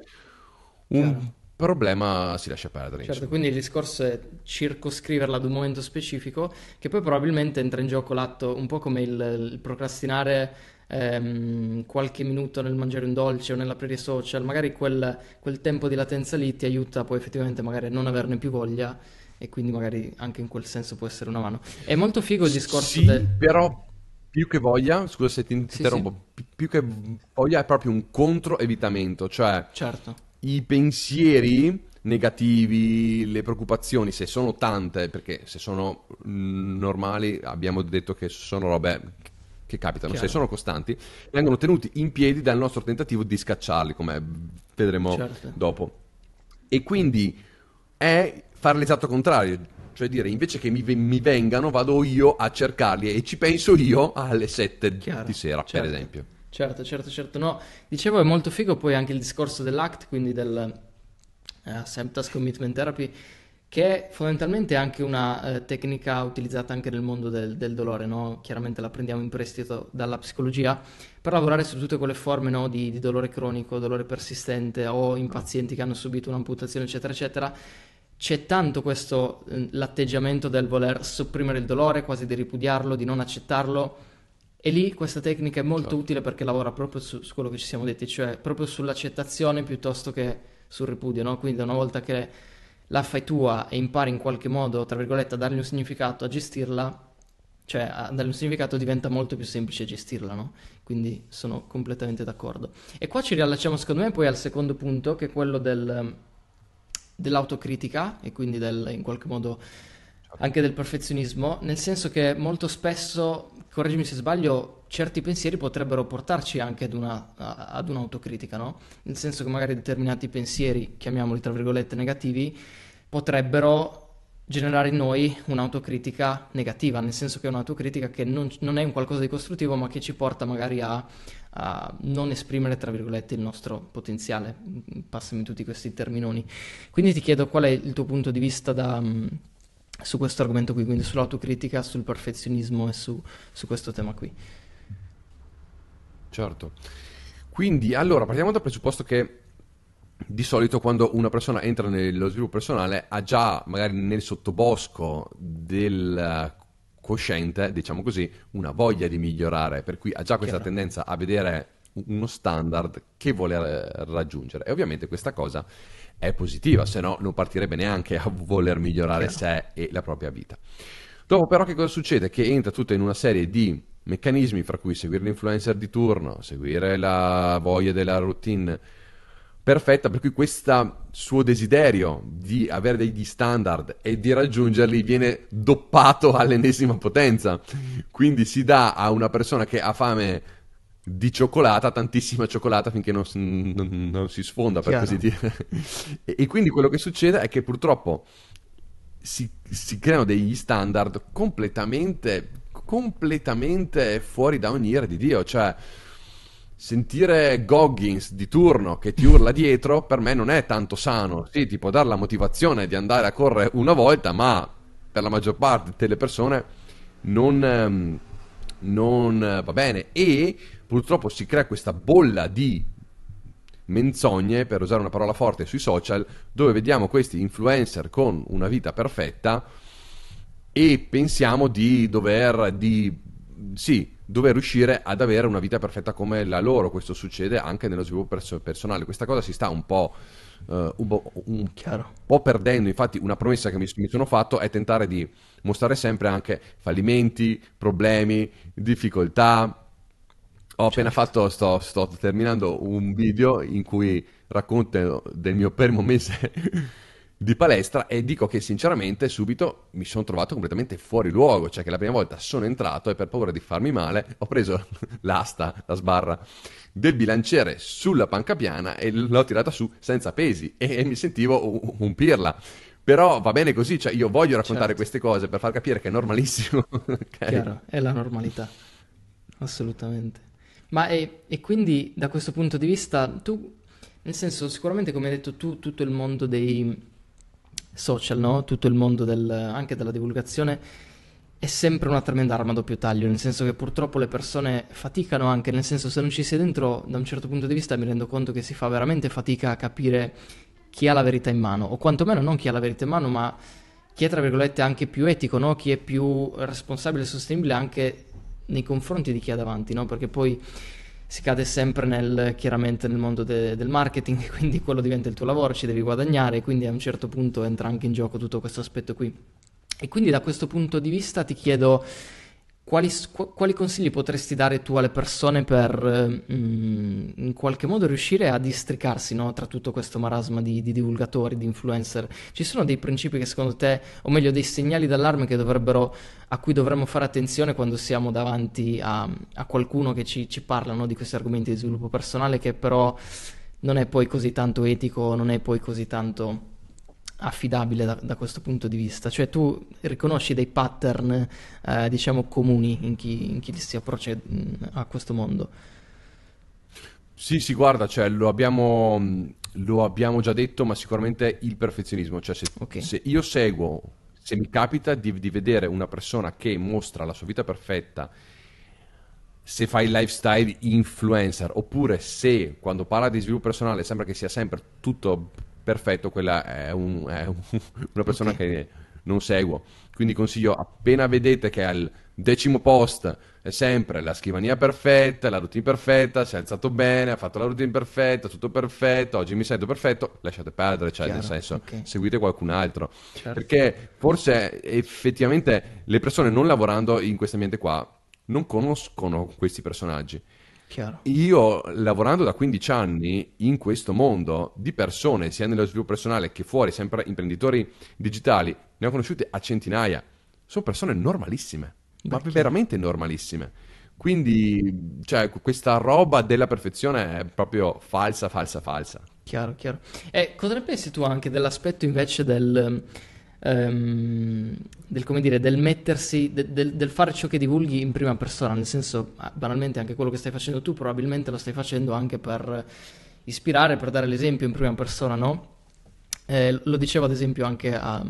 un problema si lascia perdere. Certo, insomma. quindi il discorso è circoscriverla ad un momento specifico che poi probabilmente entra in gioco l'atto un po' come il, il procrastinare ehm, qualche minuto nel mangiare un dolce o nell'aprire social, magari quel, quel tempo di latenza lì ti aiuta poi effettivamente magari a non averne più voglia e quindi magari anche in quel senso può essere una mano. È molto figo il discorso sì, del... però più che voglia, scusa se ti interrompo, sì, sì. più che voglia è proprio un controevitamento, evitamento, cioè certo i pensieri negativi, le preoccupazioni, se sono tante, perché se sono mm, normali abbiamo detto che sono robe che capitano, Chiaro. se sono costanti, vengono tenuti in piedi dal nostro tentativo di scacciarli, come vedremo certo. dopo. E quindi è fare l'esatto contrario, cioè dire invece che mi, mi, vengano vado io a cercarli e ci penso io alle 7 Chiaro. di sera, certo. per esempio. Certo, certo, certo. No, dicevo è molto figo poi anche il discorso dell'ACT, quindi del uh, eh, Semtas Commitment Therapy, che è fondamentalmente anche una uh, tecnica utilizzata anche nel mondo del, del dolore, no? Chiaramente la prendiamo in prestito dalla psicologia per lavorare su tutte quelle forme no, di, di dolore cronico, dolore persistente o in mm. pazienti che hanno subito un'amputazione, eccetera, eccetera c'è tanto questo eh, l'atteggiamento del voler sopprimere il dolore, quasi di ripudiarlo, di non accettarlo, e lì questa tecnica è molto certo. utile perché lavora proprio su, su, quello che ci siamo detti, cioè proprio sull'accettazione piuttosto che sul ripudio, no? Quindi una volta che la fai tua e impari in qualche modo, tra virgolette, a dargli un significato, a gestirla, cioè a dargli un significato diventa molto più semplice gestirla, no? Quindi sono completamente d'accordo. E qua ci riallacciamo secondo me poi al secondo punto, che è quello del, dell'autocritica e quindi del, in qualche modo certo. anche del perfezionismo, nel senso che molto spesso correggimi se sbaglio, certi pensieri potrebbero portarci anche ad, una, ad un'autocritica, no? Nel senso che magari determinati pensieri, chiamiamoli tra virgolette negativi, potrebbero generare in noi un'autocritica negativa, nel senso che è un'autocritica che non, non è un qualcosa di costruttivo, ma che ci porta magari a, a, non esprimere, tra virgolette, il nostro potenziale, passami tutti questi terminoni. Quindi ti chiedo qual è il tuo punto di vista da mm, su questo argomento qui, quindi sull'autocritica, sul perfezionismo e su, su questo tema qui. Certo. Quindi, allora, partiamo dal presupposto che di solito quando una persona entra nello sviluppo personale ha già magari nel sottobosco del eh, cosciente, diciamo così, una voglia di migliorare, per cui ha già questa Chiaro. tendenza a vedere uno standard che vuole eh, raggiungere e ovviamente questa cosa è positiva, se no non partirebbe neanche a voler migliorare sé e la propria vita. Dopo però che cosa succede? Che entra tutto in una serie di meccanismi fra cui seguire l'influencer di turno, seguire la voglia della routine perfetta, per cui questo suo desiderio di avere degli standard e di raggiungerli viene doppato all'ennesima potenza. Quindi si dà a una persona che ha fame di cioccolata, tantissima cioccolata finché non, non, non si sfonda, Chiaro. per così dire. e, e, quindi quello che succede è che purtroppo si, si creano degli standard completamente, completamente fuori da ogni era di Dio, cioè sentire Goggins di turno che ti urla dietro per me non è tanto sano. Sì, ti può dare la motivazione di andare a correre una volta, ma per la maggior parte delle persone non, ehm, non va bene. E purtroppo si crea questa bolla di menzogne, per usare una parola forte, sui social, dove vediamo questi influencer con una vita perfetta e pensiamo di dover, di, sì, dover riuscire ad avere una vita perfetta come la loro. Questo succede anche nello sviluppo perso- personale. Questa cosa si sta un po'. Uh, un, po', un, un po' perdendo. Infatti, una promessa che mi, mi, sono fatto è tentare di mostrare sempre anche fallimenti, problemi, difficoltà, ho appena certo. fatto, sto, sto terminando un video in cui racconto del mio primo mese *laughs* di palestra e dico che sinceramente subito mi sono trovato completamente fuori luogo, cioè che la prima volta sono entrato e per paura di farmi male ho preso *laughs* l'asta, la sbarra del bilanciere sulla panca piana e l'ho tirata su senza pesi e, mi sentivo un, un pirla. Però va bene così, cioè io voglio raccontare certo. queste cose per far capire che è normalissimo. *laughs* okay? Chiaro, è la normalità, assolutamente. Ma e, e quindi da questo punto di vista tu, nel senso sicuramente come hai detto tu, tutto il mondo dei social, no? tutto il mondo del, anche della divulgazione è sempre una tremenda arma a doppio taglio, nel senso che purtroppo le persone faticano anche, nel senso se non ci sei dentro da un certo punto di vista mi rendo conto che si fa veramente fatica a capire chi ha la verità in mano, o quantomeno non chi ha la verità in mano, ma chi è tra virgolette anche più etico, no? chi è più responsabile e sostenibile anche nei confronti di chi ha davanti, no? Perché poi si cade sempre nel, chiaramente nel mondo de- del marketing, *laughs* quindi quello diventa il tuo lavoro, ci devi guadagnare, quindi a un certo punto entra anche in gioco tutto questo aspetto qui. E quindi da questo punto di vista ti chiedo quali, quali, consigli potresti dare tu alle persone per mm, in qualche modo riuscire a districarsi no, tra tutto questo marasma di, di, divulgatori, di influencer? Ci sono dei principi che secondo te, o meglio dei segnali d'allarme a cui dovremmo fare attenzione quando siamo davanti a, a qualcuno che ci, ci parla no, di questi argomenti di sviluppo personale che però non è poi così tanto etico, non è poi così tanto affidabile da, da, questo punto di vista, cioè tu riconosci dei pattern eh, diciamo comuni in chi, in chi, si approccia mm, a questo mondo. Sì, sì, guarda, cioè, lo, abbiamo, mm, lo, abbiamo, già detto, ma sicuramente il perfezionismo, cioè se, okay. se io seguo, se mi capita di, di vedere una persona che mostra la sua vita perfetta, se fai il lifestyle influencer, oppure se quando parla di sviluppo personale sembra che sia sempre tutto perfetto, quella è, un, è un, *laughs* una persona okay. che non seguo. Quindi consiglio, appena vedete che al decimo post è sempre la scrivania perfetta, la routine perfetta, si è alzato bene, ha fatto la routine perfetta, tutto perfetto, oggi mi sento perfetto, lasciate perdere, cioè Chiaro, nel senso, okay. seguite qualcun altro. Certo. Perché forse effettivamente le persone non lavorando in questo ambiente qua non conoscono questi personaggi. Chiaro. Io lavorando da 15 anni in questo mondo di persone, sia nello sviluppo personale che fuori, sempre imprenditori digitali, ne ho conosciute a centinaia. Sono persone normalissime, Beh, ma chiaro. veramente normalissime. Quindi, cioè, questa roba della perfezione è proprio falsa, falsa, falsa. Chiaro, chiaro. E cosa ne pensi tu anche dell'aspetto invece del Um, del, come dire, del mettersi, de, del, del fare ciò che divulghi in prima persona, nel senso ah, banalmente anche quello che stai facendo tu probabilmente lo stai facendo anche per ispirare, per dare l'esempio in prima persona, no? Eh, lo dicevo ad esempio anche a,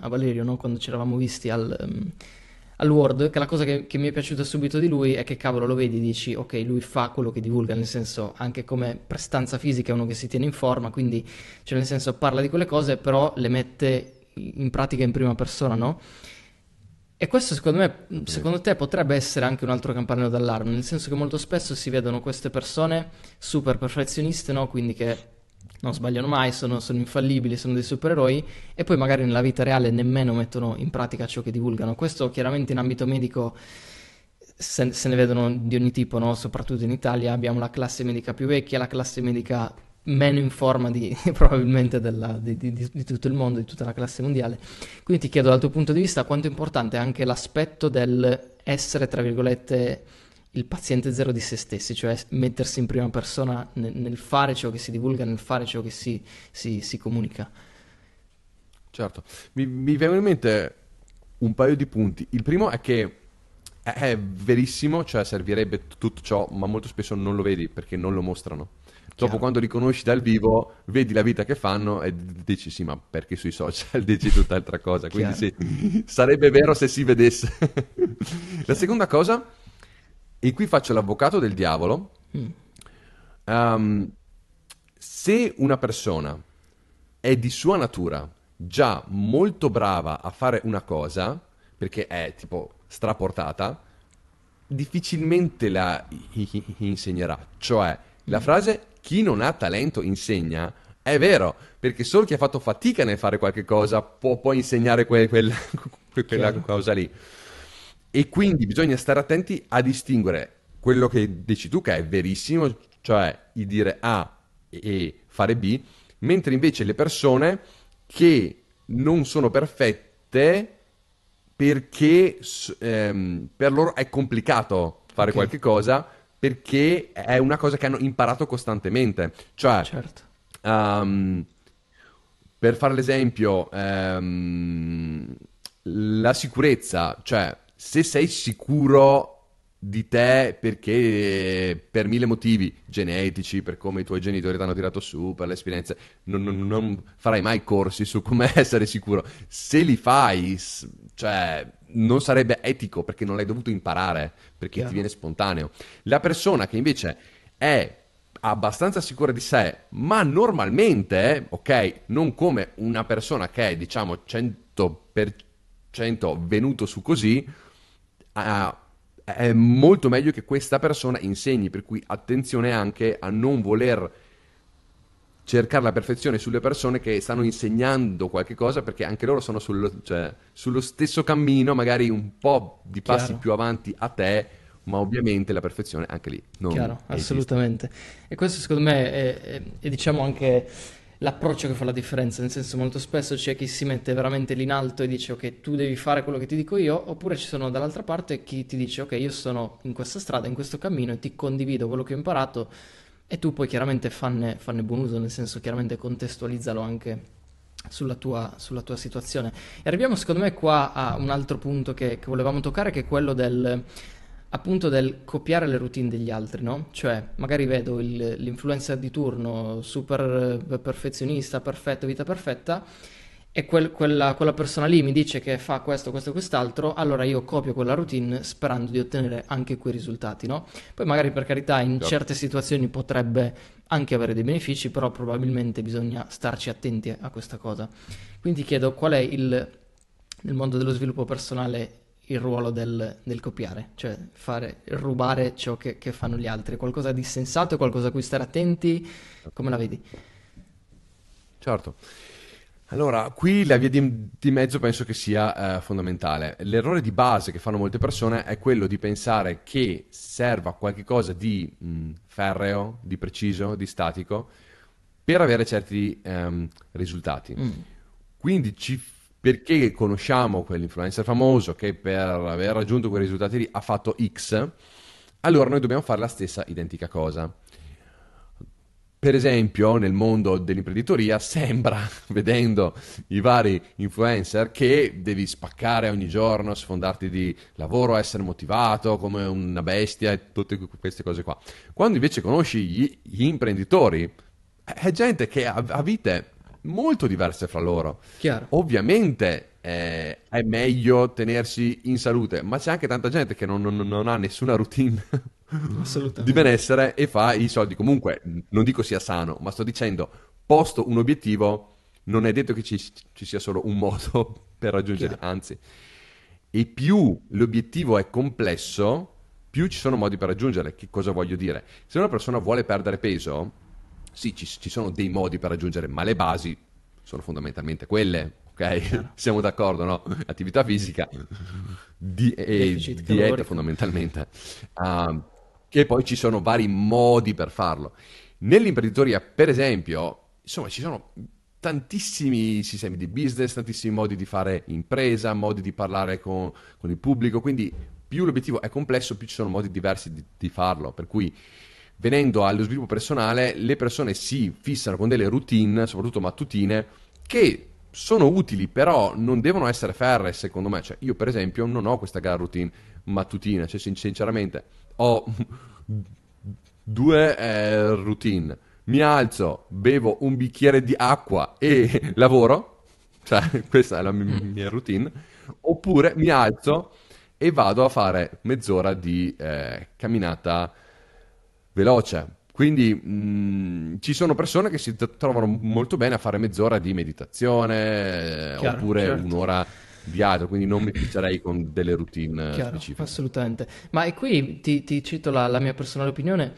a Valerio no? quando ci eravamo visti al, um, al Word, che la cosa che, che, mi è piaciuta subito di lui è che cavolo lo vedi, dici ok lui fa quello che divulga, nel senso anche come prestanza fisica è uno che si tiene in forma, quindi cioè nel senso parla di quelle cose però le mette in pratica in prima persona, no? E questo secondo me, secondo te potrebbe essere anche un altro campanello d'allarme, nel senso che molto spesso si vedono queste persone super perfezioniste, no? Quindi che non sbagliano mai, sono, sono infallibili, sono dei supereroi e poi magari nella vita reale nemmeno mettono in pratica ciò che divulgano. Questo chiaramente in ambito medico se, se ne vedono di ogni tipo, no? Soprattutto in Italia abbiamo la classe medica più vecchia, la classe medica meno in forma di, *laughs* probabilmente della, di, di, di, tutto il mondo, di tutta la classe mondiale. Quindi ti chiedo dal tuo punto di vista quanto è importante anche l'aspetto del essere, tra virgolette, il paziente zero di se stessi, cioè mettersi in prima persona nel, nel fare ciò che si divulga, nel fare ciò che si, si, si comunica. Certo, mi, mi vengono in mente un paio di punti. Il primo è che è verissimo, cioè servirebbe tutto ciò, ma molto spesso non lo vedi perché non lo mostrano. Dopo quando li conosci dal vivo, vedi la vita che fanno e dici sì, ma perché sui social *laughs* dici tutt'altra cosa? Quindi sì, sarebbe vero se si vedesse. *laughs* la seconda cosa, e qui faccio l'avvocato del diavolo, mm. um, se una persona è di sua natura già molto brava a fare una cosa, perché è tipo straportata, difficilmente la insegnerà. Cioè, la mm. frase chi non ha talento insegna, è vero, perché solo chi ha fatto fatica nel fare qualche cosa può poi insegnare quel, quel, *laughs* quella Chiaro. cosa lì. E quindi bisogna stare attenti a distinguere quello che dici tu, che è verissimo, cioè il dire A e fare B, mentre invece le persone che non sono perfette perché ehm, per loro è complicato fare okay. qualche cosa perché è una cosa che hanno imparato costantemente. Cioè, certo. um, per fare l'esempio, um, la sicurezza, cioè se sei sicuro di te perché per mille motivi genetici, per come i tuoi genitori ti hanno tirato su, per le esperienze, non, non, non farai mai corsi su come *laughs* essere sicuro. Se li fai, cioè non sarebbe etico perché non l'hai dovuto imparare, perché yeah. ti viene spontaneo. La persona che invece è abbastanza sicura di sé, ma normalmente, ok, non come una persona che è, diciamo, 100% venuto su così, uh, è molto meglio che questa persona insegni, per cui attenzione anche a non voler cercare la perfezione sulle persone che stanno insegnando qualche cosa perché anche loro sono sul, cioè, sullo stesso cammino, magari un po' di passi Chiaro. più avanti a te, ma ovviamente la perfezione anche lì non Chiaro, esiste. assolutamente. E questo secondo me è, è, è diciamo anche l'approccio che fa la differenza, nel senso molto spesso c'è chi si mette veramente lì in alto e dice ok tu devi fare quello che ti dico io, oppure ci sono dall'altra parte chi ti dice ok io sono in questa strada, in questo cammino e ti condivido quello che ho imparato e tu puoi chiaramente farne, farne buon uso, nel senso chiaramente contestualizzalo anche sulla tua, sulla tua, situazione. E arriviamo secondo me qua a un altro punto che, che volevamo toccare, che è quello del, appunto del copiare le routine degli altri, no? Cioè, magari vedo il, l'influencer di turno, super perfezionista, perfetto, vita perfetta, e quel, quella, quella, persona lì mi dice che fa questo, questo e quest'altro, allora io copio quella routine sperando di ottenere anche quei risultati, no? Poi magari per carità in certo. certe situazioni potrebbe anche avere dei benefici, però probabilmente bisogna starci attenti a questa cosa. Quindi ti chiedo qual è il, nel mondo dello sviluppo personale il ruolo del, del copiare, cioè fare, rubare ciò che, che fanno gli altri, qualcosa di sensato, qualcosa a cui stare attenti, come la vedi? Certo. Allora, qui la via di, di mezzo penso che sia eh, fondamentale. L'errore di base che fanno molte persone è quello di pensare che serva qualcosa di mh, mm, ferreo, di preciso, di statico, per avere certi ehm, risultati. Mm. Quindi ci, perché conosciamo quell'influencer famoso che per aver raggiunto quei risultati lì ha fatto X, allora noi dobbiamo fare la stessa identica cosa per esempio, nel mondo dell'imprenditoria sembra, *laughs* vedendo i vari influencer, che devi spaccare ogni giorno, sfondarti di lavoro, essere motivato come una bestia e tutte queste cose qua. Quando invece conosci gli, gli imprenditori, è gente che ha, ha, vite molto diverse fra loro. Chiaro. Ovviamente eh, è meglio tenersi in salute, ma c'è anche tanta gente che non, non, non ha nessuna routine *laughs* *laughs* di benessere e fa i soldi. Comunque, non dico sia sano, ma sto dicendo, posto un obiettivo, non è detto che ci, ci sia solo un modo *laughs* per raggiungerlo. anzi. E più l'obiettivo è complesso, più ci sono modi per raggiungerlo. Che cosa voglio dire? Se una persona vuole perdere peso, sì, ci, ci sono dei modi per raggiungere, ma le basi sono fondamentalmente quelle ok? *laughs* Siamo d'accordo, no? Attività fisica, di- eh, dieta calorico. fondamentalmente, uh, che poi ci sono vari modi per farlo. Nell'imprenditoria, per esempio, insomma, ci sono tantissimi sistemi di business, tantissimi modi di fare impresa, modi di parlare con, con il pubblico, quindi più l'obiettivo è complesso, più ci sono modi diversi di, di farlo, per cui venendo allo sviluppo personale, le persone si fissano con delle routine, soprattutto mattutine, che sono utili, però non devono essere ferre, secondo me. Cioè, io, per esempio, non ho questa gara routine mattutina, cioè, sinceramente ho due eh, routine. Mi alzo, bevo un bicchiere di acqua e *laughs* lavoro, cioè *laughs* questa è la mia routine, oppure mi alzo e vado a fare mezz'ora di eh, camminata veloce. Quindi mh, mm, ci sono persone che si trovano molto bene a fare mezz'ora di meditazione eh, Chiaro, oppure certo. un'ora viaggio, quindi non mi fissarei con delle routine Chiaro, specifiche. Assolutamente. Ma e qui ti, ti cito la, la mia personale opinione.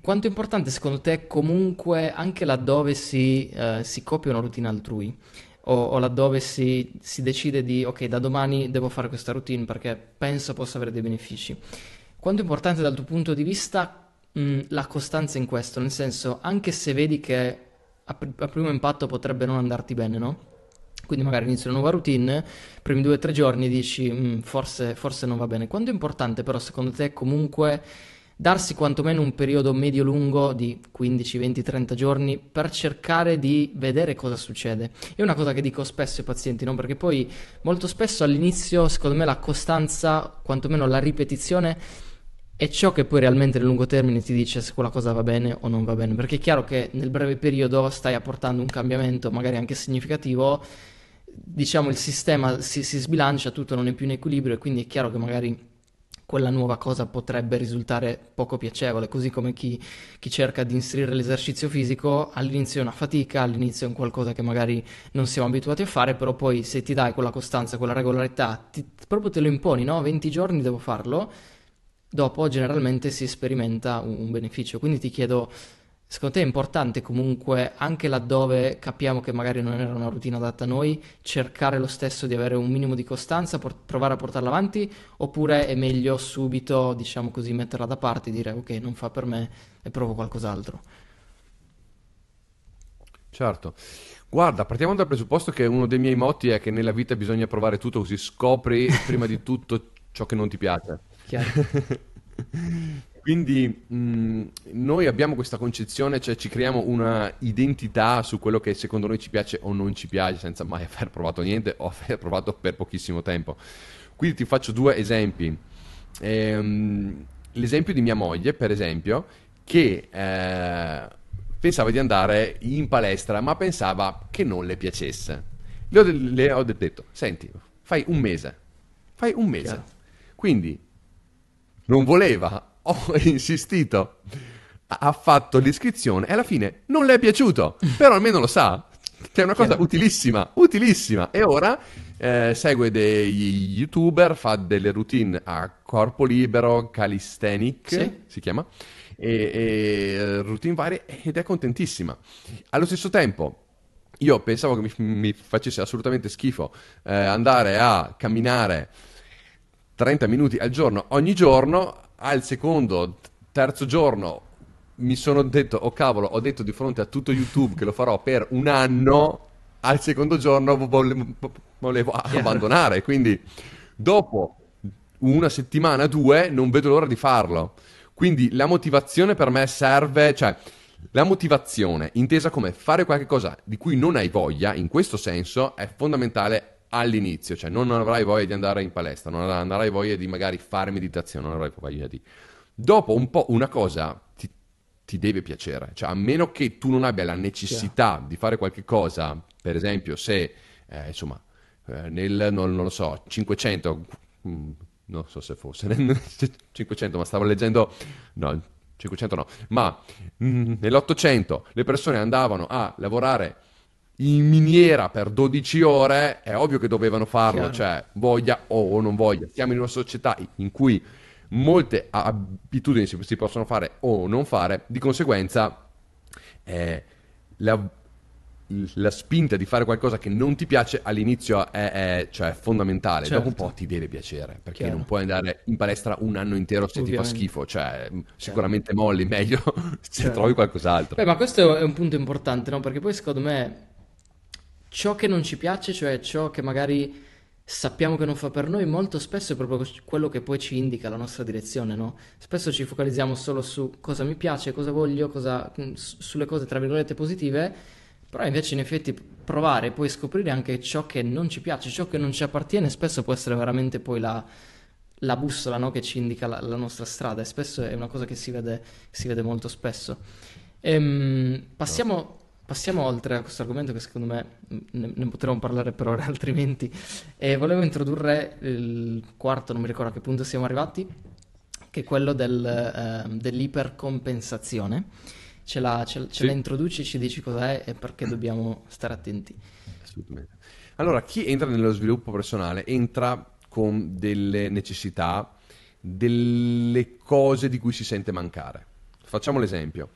Quanto è importante secondo te comunque anche laddove si, eh, si copia una routine altrui o, o laddove si, si, decide di ok da domani devo fare questa routine perché penso possa avere dei benefici? Quanto è importante dal tuo punto di vista mh, mm, la costanza in questo? Nel senso anche se vedi che a, pr- a primo impatto potrebbe non andarti bene, no? Quindi magari inizi una nuova routine, primi due o tre giorni dici mm, forse, forse non va bene. Quanto è importante però secondo te comunque darsi quantomeno un periodo medio-lungo di 15, 20, 30 giorni per cercare di vedere cosa succede. È una cosa che dico spesso ai pazienti, no? perché poi molto spesso all'inizio secondo me la costanza, quantomeno la ripetizione, è ciò che poi realmente nel lungo termine ti dice se quella cosa va bene o non va bene, perché è chiaro che nel breve periodo stai apportando un cambiamento magari anche significativo diciamo il sistema si, si sbilancia, tutto non è più in equilibrio e quindi è chiaro che magari quella nuova cosa potrebbe risultare poco piacevole, così come chi, chi, cerca di inserire l'esercizio fisico all'inizio è una fatica, all'inizio è un qualcosa che magari non siamo abituati a fare, però poi se ti dai quella costanza, quella regolarità, ti, proprio te lo imponi, no? 20 giorni devo farlo, dopo generalmente si sperimenta un, un beneficio. Quindi ti chiedo Secondo te è importante comunque, anche laddove capiamo che magari non era una routine adatta a noi, cercare lo stesso di avere un minimo di costanza, por- provare a portarla avanti, oppure è meglio subito, diciamo così, metterla da parte e dire ok, non fa per me e provo qualcos'altro? Certo. Guarda, partiamo dal presupposto che uno dei miei motti è che nella vita bisogna provare tutto, così scopri prima di *laughs* tutto ciò che non ti piace. Chiaro. *laughs* Quindi mh, mm, noi abbiamo questa concezione, cioè ci creiamo una identità su quello che secondo noi ci piace o non ci piace, senza mai aver provato niente o *laughs* aver provato per pochissimo tempo. Quindi ti faccio due esempi. Ehm, l'esempio di mia moglie, per esempio, che eh, pensava di andare in palestra, ma pensava che non le piacesse. Le ho, de- le ho detto, senti, fai un mese, fai un mese. Chiaro. Quindi non voleva ho insistito, ha fatto l'iscrizione e alla fine non le è piaciuto, però almeno lo sa, che è una cosa utilissima, utilissima. E ora eh, segue degli youtuber, fa delle routine a corpo libero, calisthenic, sì. si chiama, e, e routine varie ed è contentissima. Allo stesso tempo io pensavo che mi, mi facesse assolutamente schifo eh, andare a camminare 30 minuti al giorno ogni giorno al secondo, terzo giorno mi sono detto, oh cavolo, ho detto di fronte a tutto YouTube che lo farò per un anno, al secondo giorno volevo, volevo abbandonare, quindi dopo una settimana, due, non vedo l'ora di farlo. Quindi la motivazione per me serve, cioè la motivazione intesa come fare qualcosa di cui non hai voglia, in questo senso, è fondamentale all'inizio, cioè non avrai voglia di andare in palestra, non avrai voglia di magari fare meditazione, non avrai voglia di... Dopo un po' una cosa ti, ti deve piacere, cioè a meno che tu non abbia la necessità di fare qualche cosa, per esempio se, eh, insomma, eh, nel, non, non, lo so, 500, mm, non so se fosse *laughs* nel 500, ma stavo leggendo, no, 500 no, ma mm, nell'800 le persone andavano a lavorare in miniera per 12 ore, è ovvio che dovevano farlo, Chiaro. cioè voglia o non voglia. Siamo in una società in cui molte abitudini si possono fare o non fare, di conseguenza eh, la, la, spinta di fare qualcosa che non ti piace all'inizio è, è cioè, fondamentale, certo. dopo un certo. po' ti deve piacere, perché Chiaro. non puoi andare in palestra un anno intero se Ovviamente. ti fa schifo, cioè certo. sicuramente molli, meglio *laughs* se Chiaro. trovi qualcos'altro. Beh, ma questo è un punto importante, no? perché poi secondo me ciò che non ci piace, cioè ciò che magari sappiamo che non fa per noi, molto spesso è proprio quello che poi ci indica la nostra direzione, no? Spesso ci focalizziamo solo su cosa mi piace, cosa voglio, cosa, mm, sulle cose tra virgolette positive, però invece in effetti provare e poi scoprire anche ciò che non ci piace, ciò che non ci appartiene, spesso può essere veramente poi la, la bussola no? che ci indica la, la, nostra strada e spesso è una cosa che si vede, si vede molto spesso. Ehm, passiamo Passiamo oltre a questo argomento che secondo me ne, ne potremmo parlare per ore *laughs* altrimenti. E eh, volevo introdurre il quarto, non mi ricordo a che punto siamo arrivati, che è quello del, eh, dell'ipercompensazione. Ce la, ce, ce sì. la introduci, ci dici cos'è e perché dobbiamo stare attenti. Assolutamente. Allora, chi entra nello sviluppo personale entra con delle necessità, delle cose di cui si sente mancare. Facciamo l'esempio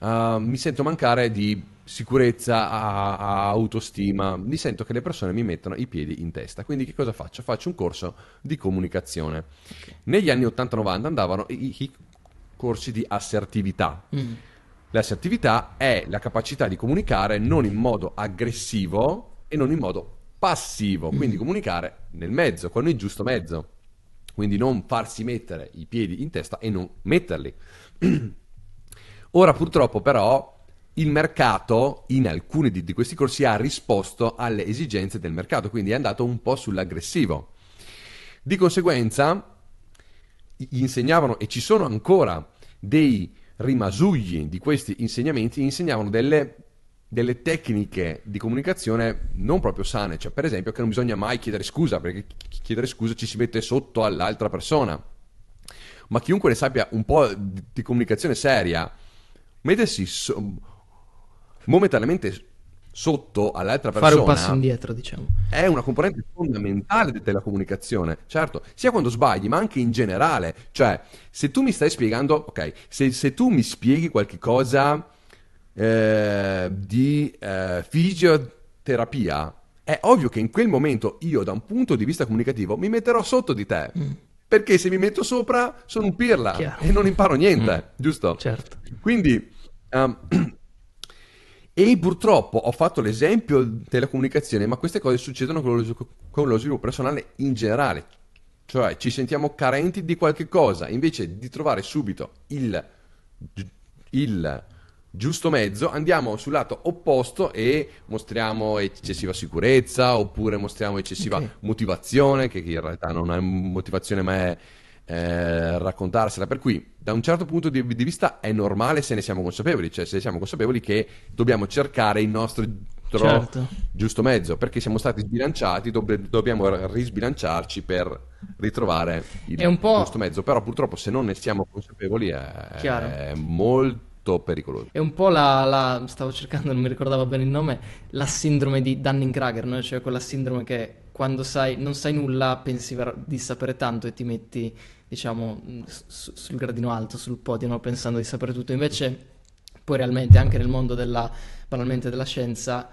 Ehm, mi sento mancare di sicurezza, a, a autostima, mi sento che le persone mi mettono i piedi in testa. Quindi che cosa faccio? Faccio un corso di comunicazione. Okay. Negli anni 80-90 andavano i, i, corsi di assertività. Mm. L'assertività è la capacità di comunicare non in modo aggressivo e non in modo passivo, mm. quindi comunicare nel mezzo, con il giusto mezzo. Quindi non farsi mettere i piedi in testa e non metterli. *clears throat* Ora purtroppo però il mercato in alcuni di, di, questi corsi ha risposto alle esigenze del mercato, quindi è andato un po' sull'aggressivo. Di conseguenza insegnavano e ci sono ancora dei rimasugli di questi insegnamenti, insegnavano delle, delle tecniche di comunicazione non proprio sane, cioè per esempio che non bisogna mai chiedere scusa, perché chiedere scusa ci si mette sotto all'altra persona. Ma chiunque ne sappia un po' di, di comunicazione seria, mettersi so- momentaneamente sotto all'altra persona. Fare un passo indietro, diciamo. È una componente fondamentale della comunicazione, certo, sia quando sbagli, ma anche in generale. Cioè, se tu mi stai spiegando, ok, se, se tu mi spieghi qualche cosa eh, di eh, fisioterapia, è ovvio che in quel momento io, da un punto di vista comunicativo, mi metterò sotto di te. Mm. Perché se mi metto sopra sono un pirla Chiaro. e non imparo niente, mm. giusto? Certo. Quindi Um, *clears throat* e purtroppo ho fatto l'esempio della comunicazione, ma queste cose succedono con lo, con lo, sviluppo personale in generale. Cioè ci sentiamo carenti di qualche cosa, invece di trovare subito il, il giusto mezzo, andiamo sul lato opposto e mostriamo eccessiva sicurezza oppure mostriamo eccessiva okay. motivazione, che in realtà non è motivazione ma è eh, raccontarsela. Per cui, da un certo punto di, di, vista, è normale se ne siamo consapevoli, cioè se siamo consapevoli che dobbiamo cercare il nostro certo. giusto mezzo, perché siamo stati sbilanciati, do- dobbiamo risbilanciarci per ritrovare il giusto mezzo. Però purtroppo se non ne siamo consapevoli è, è molto pericoloso. È un po' la, la, stavo cercando, non mi ricordavo bene il nome, la sindrome di Dunning-Krager, no? cioè quella sindrome che quando sai, non sai nulla pensi di sapere tanto e ti metti diciamo, mm, su, sul gradino alto, sul podio, no? pensando di sapere tutto. Invece, poi realmente anche nel mondo della, della scienza,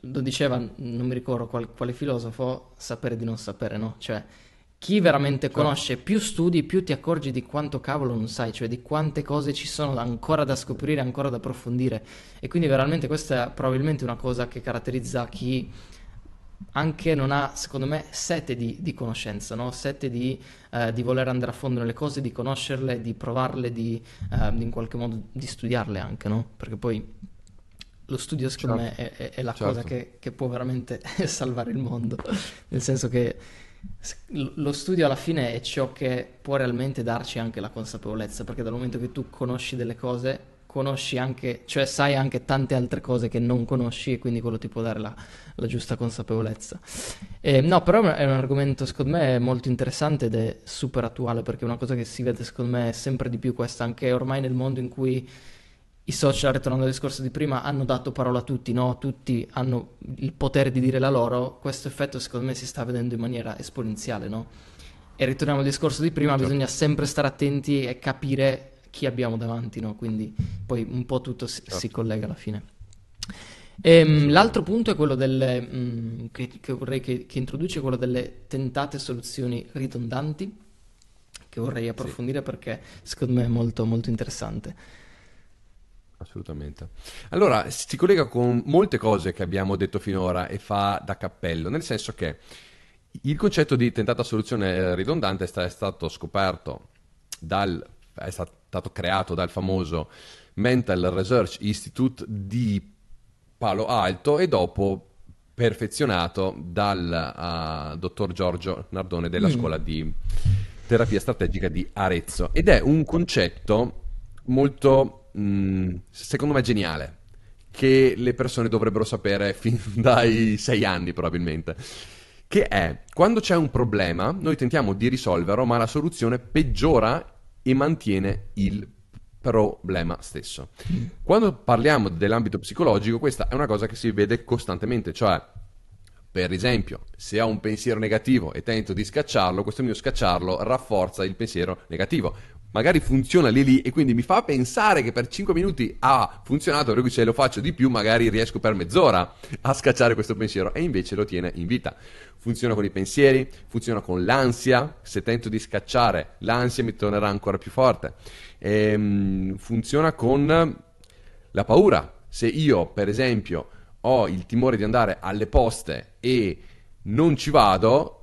lo diceva, non mi ricordo qual, quale filosofo, sapere di non sapere, no? Cioè, chi veramente certo. conosce più studi, più ti accorgi di quanto cavolo non sai, cioè di quante cose ci sono ancora da scoprire, ancora da approfondire. E quindi veramente questa è probabilmente una cosa che caratterizza chi anche non ha, secondo me, sete di, di conoscenza, no? sete di, eh, di, voler andare a fondo nelle cose, di conoscerle, di provarle, di eh, in qualche modo di studiarle anche, no? Perché poi lo studio, secondo certo. me, è, è la certo. cosa che, che, può veramente *laughs* salvare il mondo. Nel senso che lo studio alla fine è ciò che può realmente darci anche la consapevolezza, perché dal momento che tu conosci delle cose conosci anche, cioè sai anche tante altre cose che non conosci e quindi quello ti può dare la, la giusta consapevolezza. Eh, no, però è un argomento secondo me molto interessante ed è super attuale perché è una cosa che si vede secondo me sempre di più questa, anche ormai nel mondo in cui i social, ritornando al discorso di prima, hanno dato parola a tutti, no? Tutti hanno il potere di dire la loro, questo effetto secondo me si sta vedendo in maniera esponenziale, no? E ritorniamo al discorso di prima, certo. bisogna sempre stare attenti e capire chi abbiamo davanti, no? Quindi poi un po' tutto si, certo. si collega alla fine. Ehm, l'altro punto è quello delle, mh, mm, che, che, vorrei che, che introduce, quello delle tentate soluzioni ridondanti, che vorrei approfondire sì. perché secondo me è molto, molto interessante. Assolutamente. Allora, si collega con molte cose che abbiamo detto finora e fa da cappello, nel senso che il concetto di tentata soluzione eh, ridondante è stato scoperto dal, è stato stato creato dal famoso Mental Research Institute di Palo Alto e dopo perfezionato dal uh, dottor Giorgio Nardone della mm. scuola di terapia strategica di Arezzo ed è un concetto molto mh, mm, secondo me geniale che le persone dovrebbero sapere fin *laughs* dai sei anni probabilmente che è quando c'è un problema noi tentiamo di risolverlo ma la soluzione peggiora e mantiene il problema stesso. Quando parliamo dell'ambito psicologico, questa è una cosa che si vede costantemente, cioè per esempio, se ho un pensiero negativo e tento di scacciarlo, questo mio scacciarlo rafforza il pensiero negativo magari funziona lì lì e quindi mi fa pensare che per 5 minuti ha funzionato, però se lo faccio di più magari riesco per mezz'ora a scacciare questo pensiero e invece lo tiene in vita. Funziona con i pensieri, funziona con l'ansia, se tento di scacciare l'ansia mi tornerà ancora più forte, e, ehm, funziona con la paura, se io per esempio ho il timore di andare alle poste e non ci vado,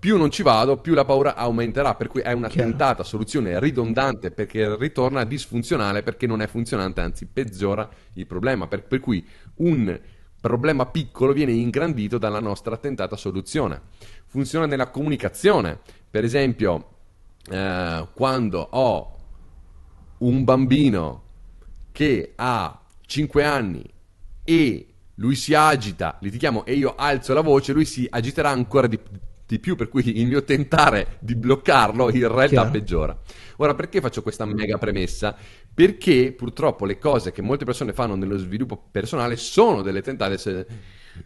più non ci vado, più la paura aumenterà, per cui è una Chiaro. tentata soluzione ridondante perché ritorna disfunzionale perché non è funzionante, anzi peggiora il problema, per, per cui un problema piccolo viene ingrandito dalla nostra tentata soluzione. Funziona nella comunicazione, per esempio eh, quando ho un bambino che ha 5 anni e lui si agita, litighiamo e io alzo la voce, lui si agiterà ancora di più di più, per cui il mio tentare di bloccarlo in realtà Chiaro. peggiora. Ora, perché faccio questa mega premessa? Perché purtroppo le cose che molte persone fanno nello sviluppo personale sono delle tentate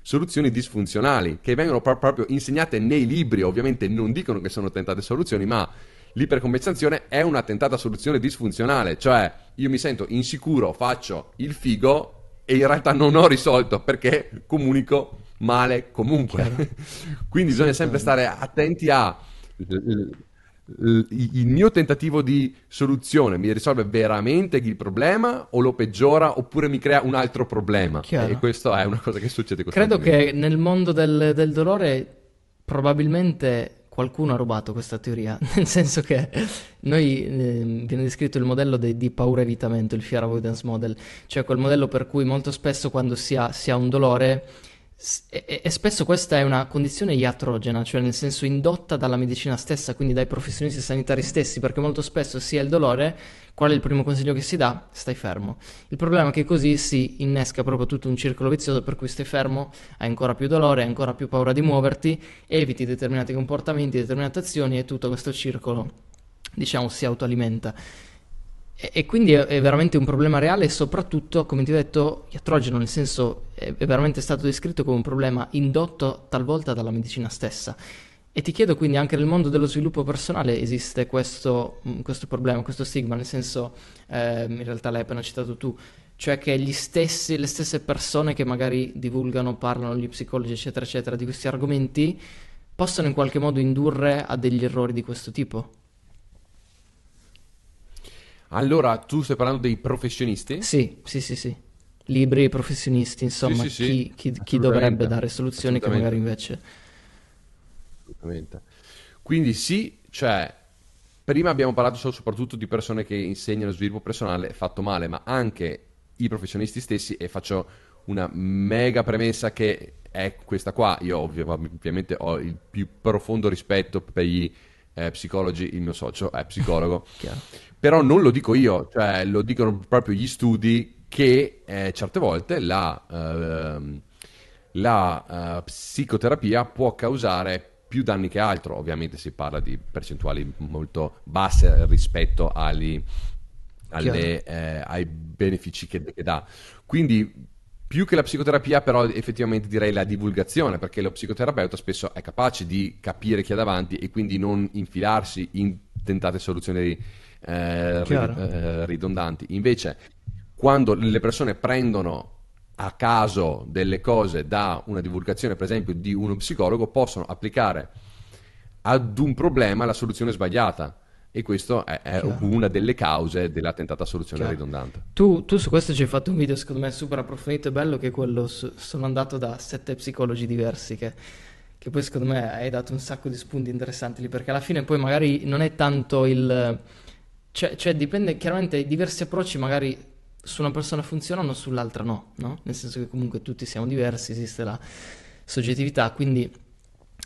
soluzioni disfunzionali, che vengono pro- proprio insegnate nei libri, ovviamente non dicono che sono tentate soluzioni, ma l'ipercompensazione è una tentata soluzione disfunzionale, cioè io mi sento insicuro, faccio il figo e in realtà non ho risolto perché comunico male comunque. *laughs* Quindi bisogna sempre stare attenti a il mio tentativo di soluzione mi risolve veramente il problema o lo peggiora oppure mi crea un altro problema Chiaro. e questa è una cosa che succede credo che nel mondo del, del, dolore probabilmente qualcuno ha rubato questa teoria *laughs* nel senso che noi eh, viene descritto il modello de, di paura evitamento il fear avoidance model cioè quel modello per cui molto spesso quando si ha, si ha un dolore e, e, spesso questa è una condizione iatrogena, cioè nel senso indotta dalla medicina stessa, quindi dai professionisti sanitari stessi, perché molto spesso si ha il dolore, qual è il primo consiglio che si dà? Stai fermo. Il problema è che così si innesca proprio tutto un circolo vizioso per cui stai fermo, hai ancora più dolore, hai ancora più paura di muoverti, eviti determinati comportamenti, determinate azioni e tutto questo circolo, diciamo, si autoalimenta. E, e quindi è, è, veramente un problema reale e soprattutto, come ti ho detto, iatrogeno, nel senso è, è veramente stato descritto come un problema indotto talvolta dalla medicina stessa. E ti chiedo quindi anche nel mondo dello sviluppo personale esiste questo, mm, questo problema, questo stigma, nel senso, eh, in realtà l'hai appena citato tu, cioè che stessi, le stesse persone che magari divulgano, parlano, gli psicologi, eccetera, eccetera, di questi argomenti, possono in qualche modo indurre a degli errori di questo tipo? Allora tu stai parlando dei professionisti? Sì, sì, sì, sì. Libri professionisti, insomma, sì, sì, chi, sì. chi, chi dovrebbe dare soluzioni che magari invece... Assolutamente. Quindi sì, cioè, prima abbiamo parlato soprattutto di persone che insegnano sviluppo personale fatto male, ma anche i professionisti stessi, e faccio una mega premessa che è questa qua, io ovviamente ho il più profondo rispetto per gli eh, Psychology, il mio socio è psicologo. *laughs* Però non lo dico io, cioè lo dicono proprio gli studi che eh, certe volte la, ehm, eh, la psicoterapia può causare più danni che altro. Ovviamente si parla di percentuali molto basse rispetto agli, alle, eh, ai benefici che, che dà. Quindi più che la psicoterapia, però, effettivamente direi la divulgazione, perché lo psicoterapeuta spesso è capace di capire chi ha davanti e quindi non infilarsi in tentate soluzioni eh, eh, ridondanti. Invece, quando le persone prendono a caso delle cose da una divulgazione, per esempio, di uno psicologo, possono applicare ad un problema la soluzione sbagliata. E questa è, è una delle cause della tentata soluzione Chiaro. ridondante. Tu, tu, su questo ci hai fatto un video, secondo me, super approfondito e bello, che è quello su, sono andato da sette psicologi diversi che, che poi secondo me hai dato un sacco di spunti interessanti lì, perché alla fine poi magari non è tanto il... Cioè, cioè dipende, chiaramente diversi approcci magari su una persona funzionano, sull'altra no, no? Nel senso che comunque tutti siamo diversi, esiste la soggettività, quindi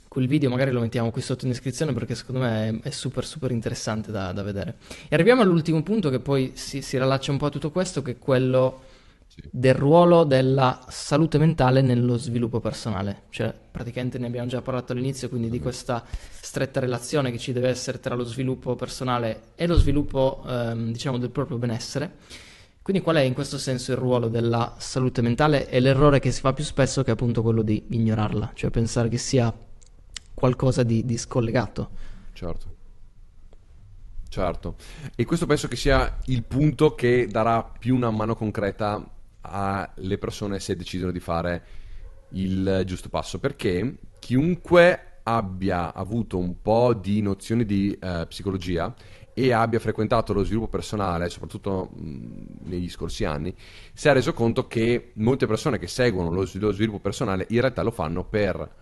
quel video magari lo mettiamo qui sotto in descrizione perché secondo me è, è super super interessante da, da, vedere. E arriviamo all'ultimo punto che poi si, si rilaccia un po' a tutto questo, che è quello sì. del ruolo della salute mentale nello sviluppo personale. Cioè, praticamente ne abbiamo già parlato all'inizio, quindi di questa stretta relazione che ci deve essere tra lo sviluppo personale e lo sviluppo, ehm, diciamo, del proprio benessere. Quindi qual è in questo senso il ruolo della salute mentale e l'errore che si fa più spesso che è appunto quello di ignorarla, cioè pensare che sia qualcosa di, di scollegato. Certo. Certo, e questo penso che sia il punto che darà più una mano concreta alle persone se decidono di fare il giusto passo, perché chiunque abbia avuto un po' di nozioni di eh, psicologia e abbia frequentato lo sviluppo personale, soprattutto mh, negli scorsi anni, si è reso conto che molte persone che seguono lo, lo sviluppo personale in realtà lo fanno per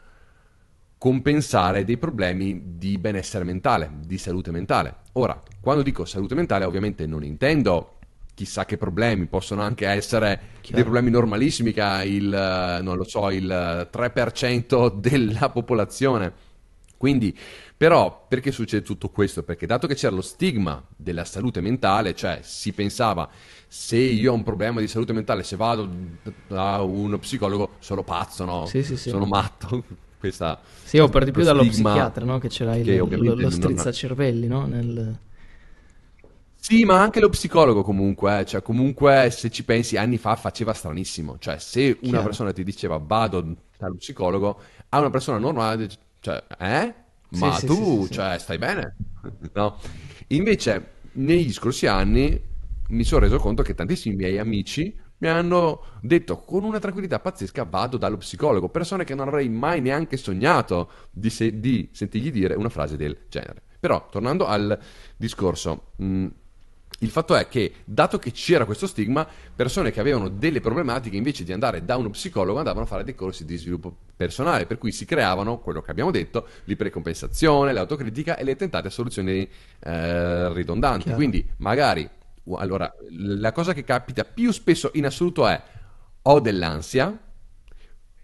compensare dei problemi di benessere mentale, di salute mentale. Ora, quando dico salute mentale, ovviamente non intendo chissà che problemi, possono anche essere Chiaro. dei problemi normalissimi che ha il, eh, so, il 3% eh, della *laughs* popolazione. Quindi, però, perché succede tutto questo? Perché dato che c'era lo stigma della salute mentale, cioè si pensava se io ho un problema di salute mentale, se vado da uno psicologo, sono pazzo, no? Sì, sì, sì. Sono matto questa Sì, o per di più dallo psichiatra, no? Che ce l'hai che l- lo, lo strizzacervelli, non... no? Nel... Sì, ma anche lo psicologo comunque, eh, cioè comunque se ci pensi anni fa faceva stranissimo, cioè se una Chiaro. persona ti diceva vado dallo psicologo, a una persona normale, cioè, eh? Ma sì, tu, sì, sì, cioè, stai bene? no. Invece, negli scorsi anni mi sono reso conto che tantissimi miei amici mi hanno detto con una tranquillità pazzesca vado dallo psicologo, persone che non avrei mai neanche sognato di, se- di sentirgli dire una frase del genere. Però tornando al discorso, mh, mm, il fatto è che dato che c'era questo stigma, persone che avevano delle problematiche invece di andare da uno psicologo andavano a fare dei corsi di sviluppo personale, per cui si creavano, quello che abbiamo detto, l'ipercompensazione, l'autocritica e le tentate a soluzioni eh, ridondanti. Chiaro. Quindi magari allora, la cosa che capita più spesso in assoluto è ho dell'ansia,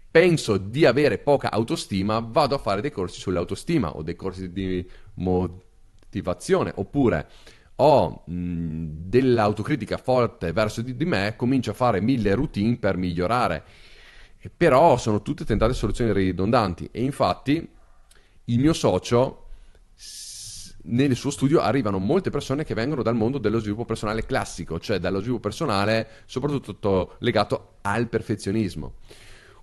penso di avere poca autostima, vado a fare dei corsi sull'autostima o dei corsi di motivazione, oppure ho mh, mhmm, dell'autocritica forte verso di, di, me, comincio a fare mille routine per migliorare, però sono tutte tentate soluzioni ridondanti e infatti il mio socio nel suo studio arrivano molte persone che vengono dal mondo dello sviluppo personale classico, cioè dallo sviluppo personale soprattutto legato al perfezionismo.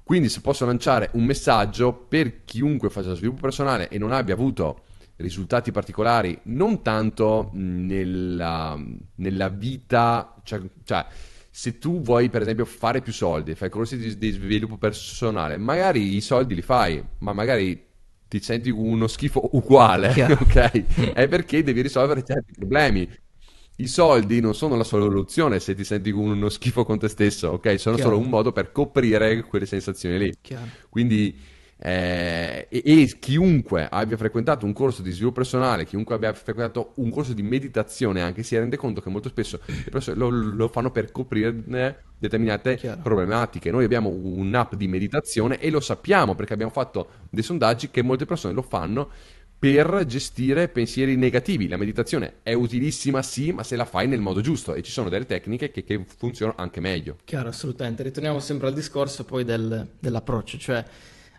Quindi se posso lanciare un messaggio per chiunque faccia sviluppo personale e non abbia avuto risultati particolari, non tanto nella, nella vita, cioè, cioè, se tu vuoi per esempio fare più soldi, fai corsi di, di sviluppo personale, magari i soldi li fai, ma magari ti senti uno schifo uguale, yeah. *laughs* ok? È perché devi risolvere certi problemi. I soldi non sono la soluzione se ti senti uno schifo con te stesso, ok? Sono Chiaro. solo un modo per coprire quelle sensazioni lì. Chiaro. Quindi eh, e, e, chiunque abbia frequentato un corso di sviluppo personale, chiunque abbia frequentato un corso di meditazione anche, si rende conto che molto spesso lo, lo fanno per coprirne determinate Chiaro. problematiche. Noi abbiamo un'app di meditazione e lo sappiamo perché abbiamo fatto dei sondaggi che molte persone lo fanno per gestire pensieri negativi. La meditazione è utilissima, sì, ma se la fai nel modo giusto e ci sono delle tecniche che, che funzionano anche meglio. Chiaro, assolutamente. Ritorniamo sempre al discorso poi del, dell'approccio, cioè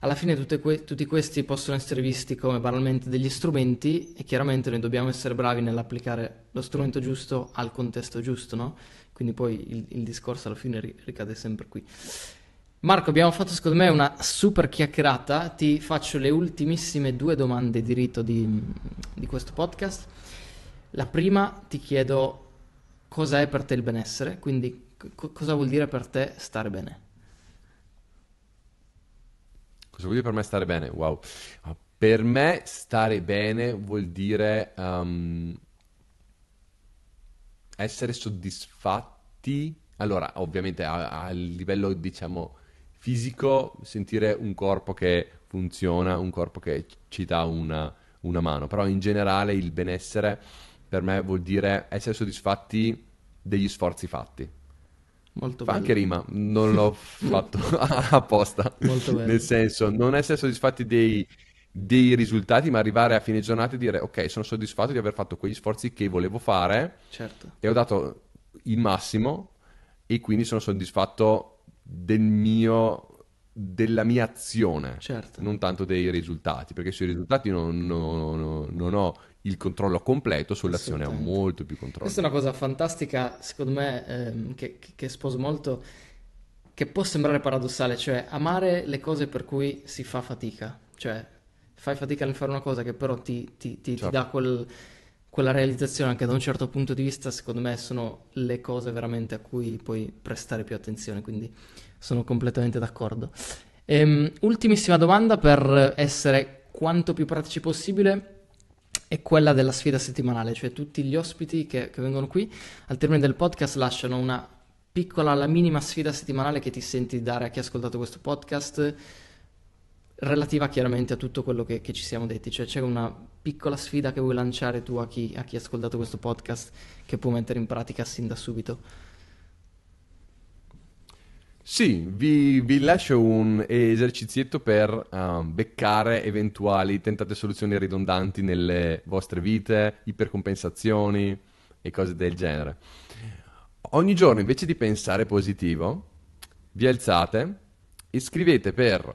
alla fine que- tutti questi possono essere visti come banalmente degli strumenti e chiaramente noi dobbiamo essere bravi nell'applicare lo strumento giusto al contesto giusto, no? Quindi poi il, il discorso alla fine ri- ricade sempre qui. Marco, abbiamo fatto secondo me una super chiacchierata, ti faccio le ultimissime due domande di rito di, di questo podcast. La prima ti chiedo cosa è per te il benessere, quindi co- cosa vuol dire per te stare bene? Cosa vuol dire per me stare bene? Wow. Per me stare bene vuol dire um, essere soddisfatti. Allora, ovviamente a, a livello, diciamo, fisico, sentire un corpo che funziona, un corpo che ci dà una, una mano. Però in generale il benessere per me vuol dire essere soddisfatti degli sforzi fatti. Molto Fa bello. anche rima, non l'ho *laughs* fatto *laughs* apposta. Molto bello. Nel senso, non essere soddisfatti dei, dei, risultati, ma arrivare a fine giornata e dire ok, sono soddisfatto di aver fatto quegli sforzi che volevo fare certo. e ho dato il massimo e quindi sono soddisfatto del mio della mia azione, certo. non tanto dei risultati, perché sui risultati non, non, non, non ho il controllo completo sull'azione, ha molto più controllo. Questa è una cosa fantastica, secondo me, ehm, che, che sposo molto, che può sembrare paradossale, cioè amare le cose per cui si fa fatica, cioè fai fatica nel fare una cosa che però ti, ti, ti, certo. ti dà quel, quella realizzazione anche da un certo punto di vista, secondo me sono le cose veramente a cui puoi prestare più attenzione, quindi sono completamente d'accordo. Ehm, ultimissima domanda per essere quanto più pratici possibile è quella della sfida settimanale, cioè tutti gli ospiti che, che vengono qui al termine del podcast lasciano una piccola, la minima sfida settimanale che ti senti dare a chi ha ascoltato questo podcast relativa chiaramente a tutto quello che, che, ci siamo detti, cioè c'è una piccola sfida che vuoi lanciare tu a chi, a chi, ha ascoltato questo podcast che può mettere in pratica sin da subito. Sì, vi, vi, lascio un esercizietto per uh, beccare eventuali tentate soluzioni ridondanti nelle vostre vite, ipercompensazioni e cose del genere. Ogni giorno invece di pensare positivo, vi alzate e scrivete per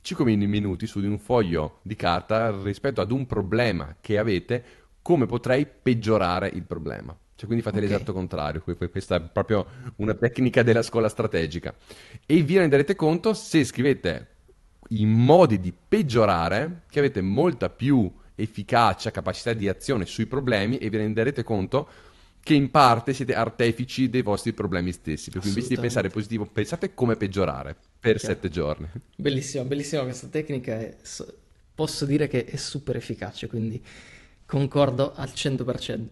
5 minuti su di un foglio di carta rispetto ad un problema che avete, come potrei peggiorare il problema. Cioè, quindi fate okay. l'esatto contrario. Questa è proprio una tecnica della scuola strategica. E vi renderete conto se scrivete i modi di peggiorare che avete molta più efficacia, capacità di azione sui problemi e vi renderete conto che in parte siete artefici dei vostri problemi stessi. Per cui invece di pensare positivo, pensate come peggiorare per okay. sette giorni. Bellissima, bellissima questa tecnica. È, posso dire che è super efficace, quindi concordo al 100%.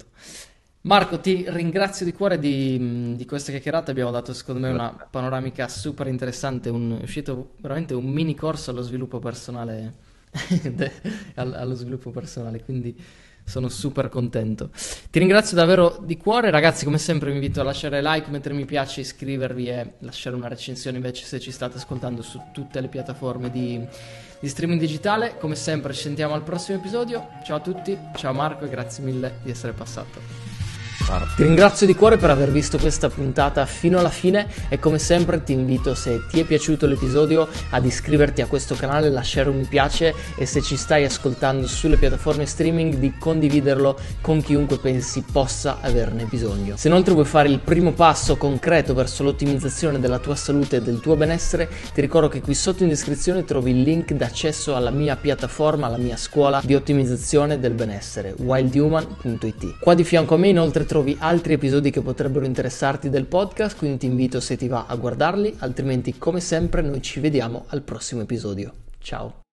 Marco, ti ringrazio di cuore di, di questa chiacchierata. Abbiamo dato, secondo me, una panoramica super interessante. Un, è uscito veramente un mini corso allo sviluppo personale. *laughs* allo sviluppo personale, quindi sono super contento. Ti ringrazio davvero di cuore, ragazzi. Come sempre, vi invito a lasciare like, mettere mi piace, iscrivervi e lasciare una recensione invece se ci state ascoltando su tutte le piattaforme di, di streaming digitale. Come sempre, ci sentiamo al prossimo episodio. Ciao a tutti, ciao Marco e grazie mille di essere passato. Ti ringrazio di cuore per aver visto questa puntata fino alla fine e come sempre ti invito se ti è piaciuto l'episodio ad iscriverti a questo canale, lasciare un mi piace e se ci stai ascoltando sulle piattaforme streaming di condividerlo con chiunque pensi possa averne bisogno. Se inoltre vuoi fare il primo passo concreto verso l'ottimizzazione della tua salute e del tuo benessere, ti ricordo che qui sotto in descrizione trovi il link d'accesso alla mia piattaforma, alla mia scuola di ottimizzazione del benessere, wildhuman.it. Qua di fianco a me inoltre trovi altri episodi che potrebbero interessarti del podcast, quindi ti invito se ti va a guardarli, altrimenti come sempre noi ci vediamo al prossimo episodio. Ciao!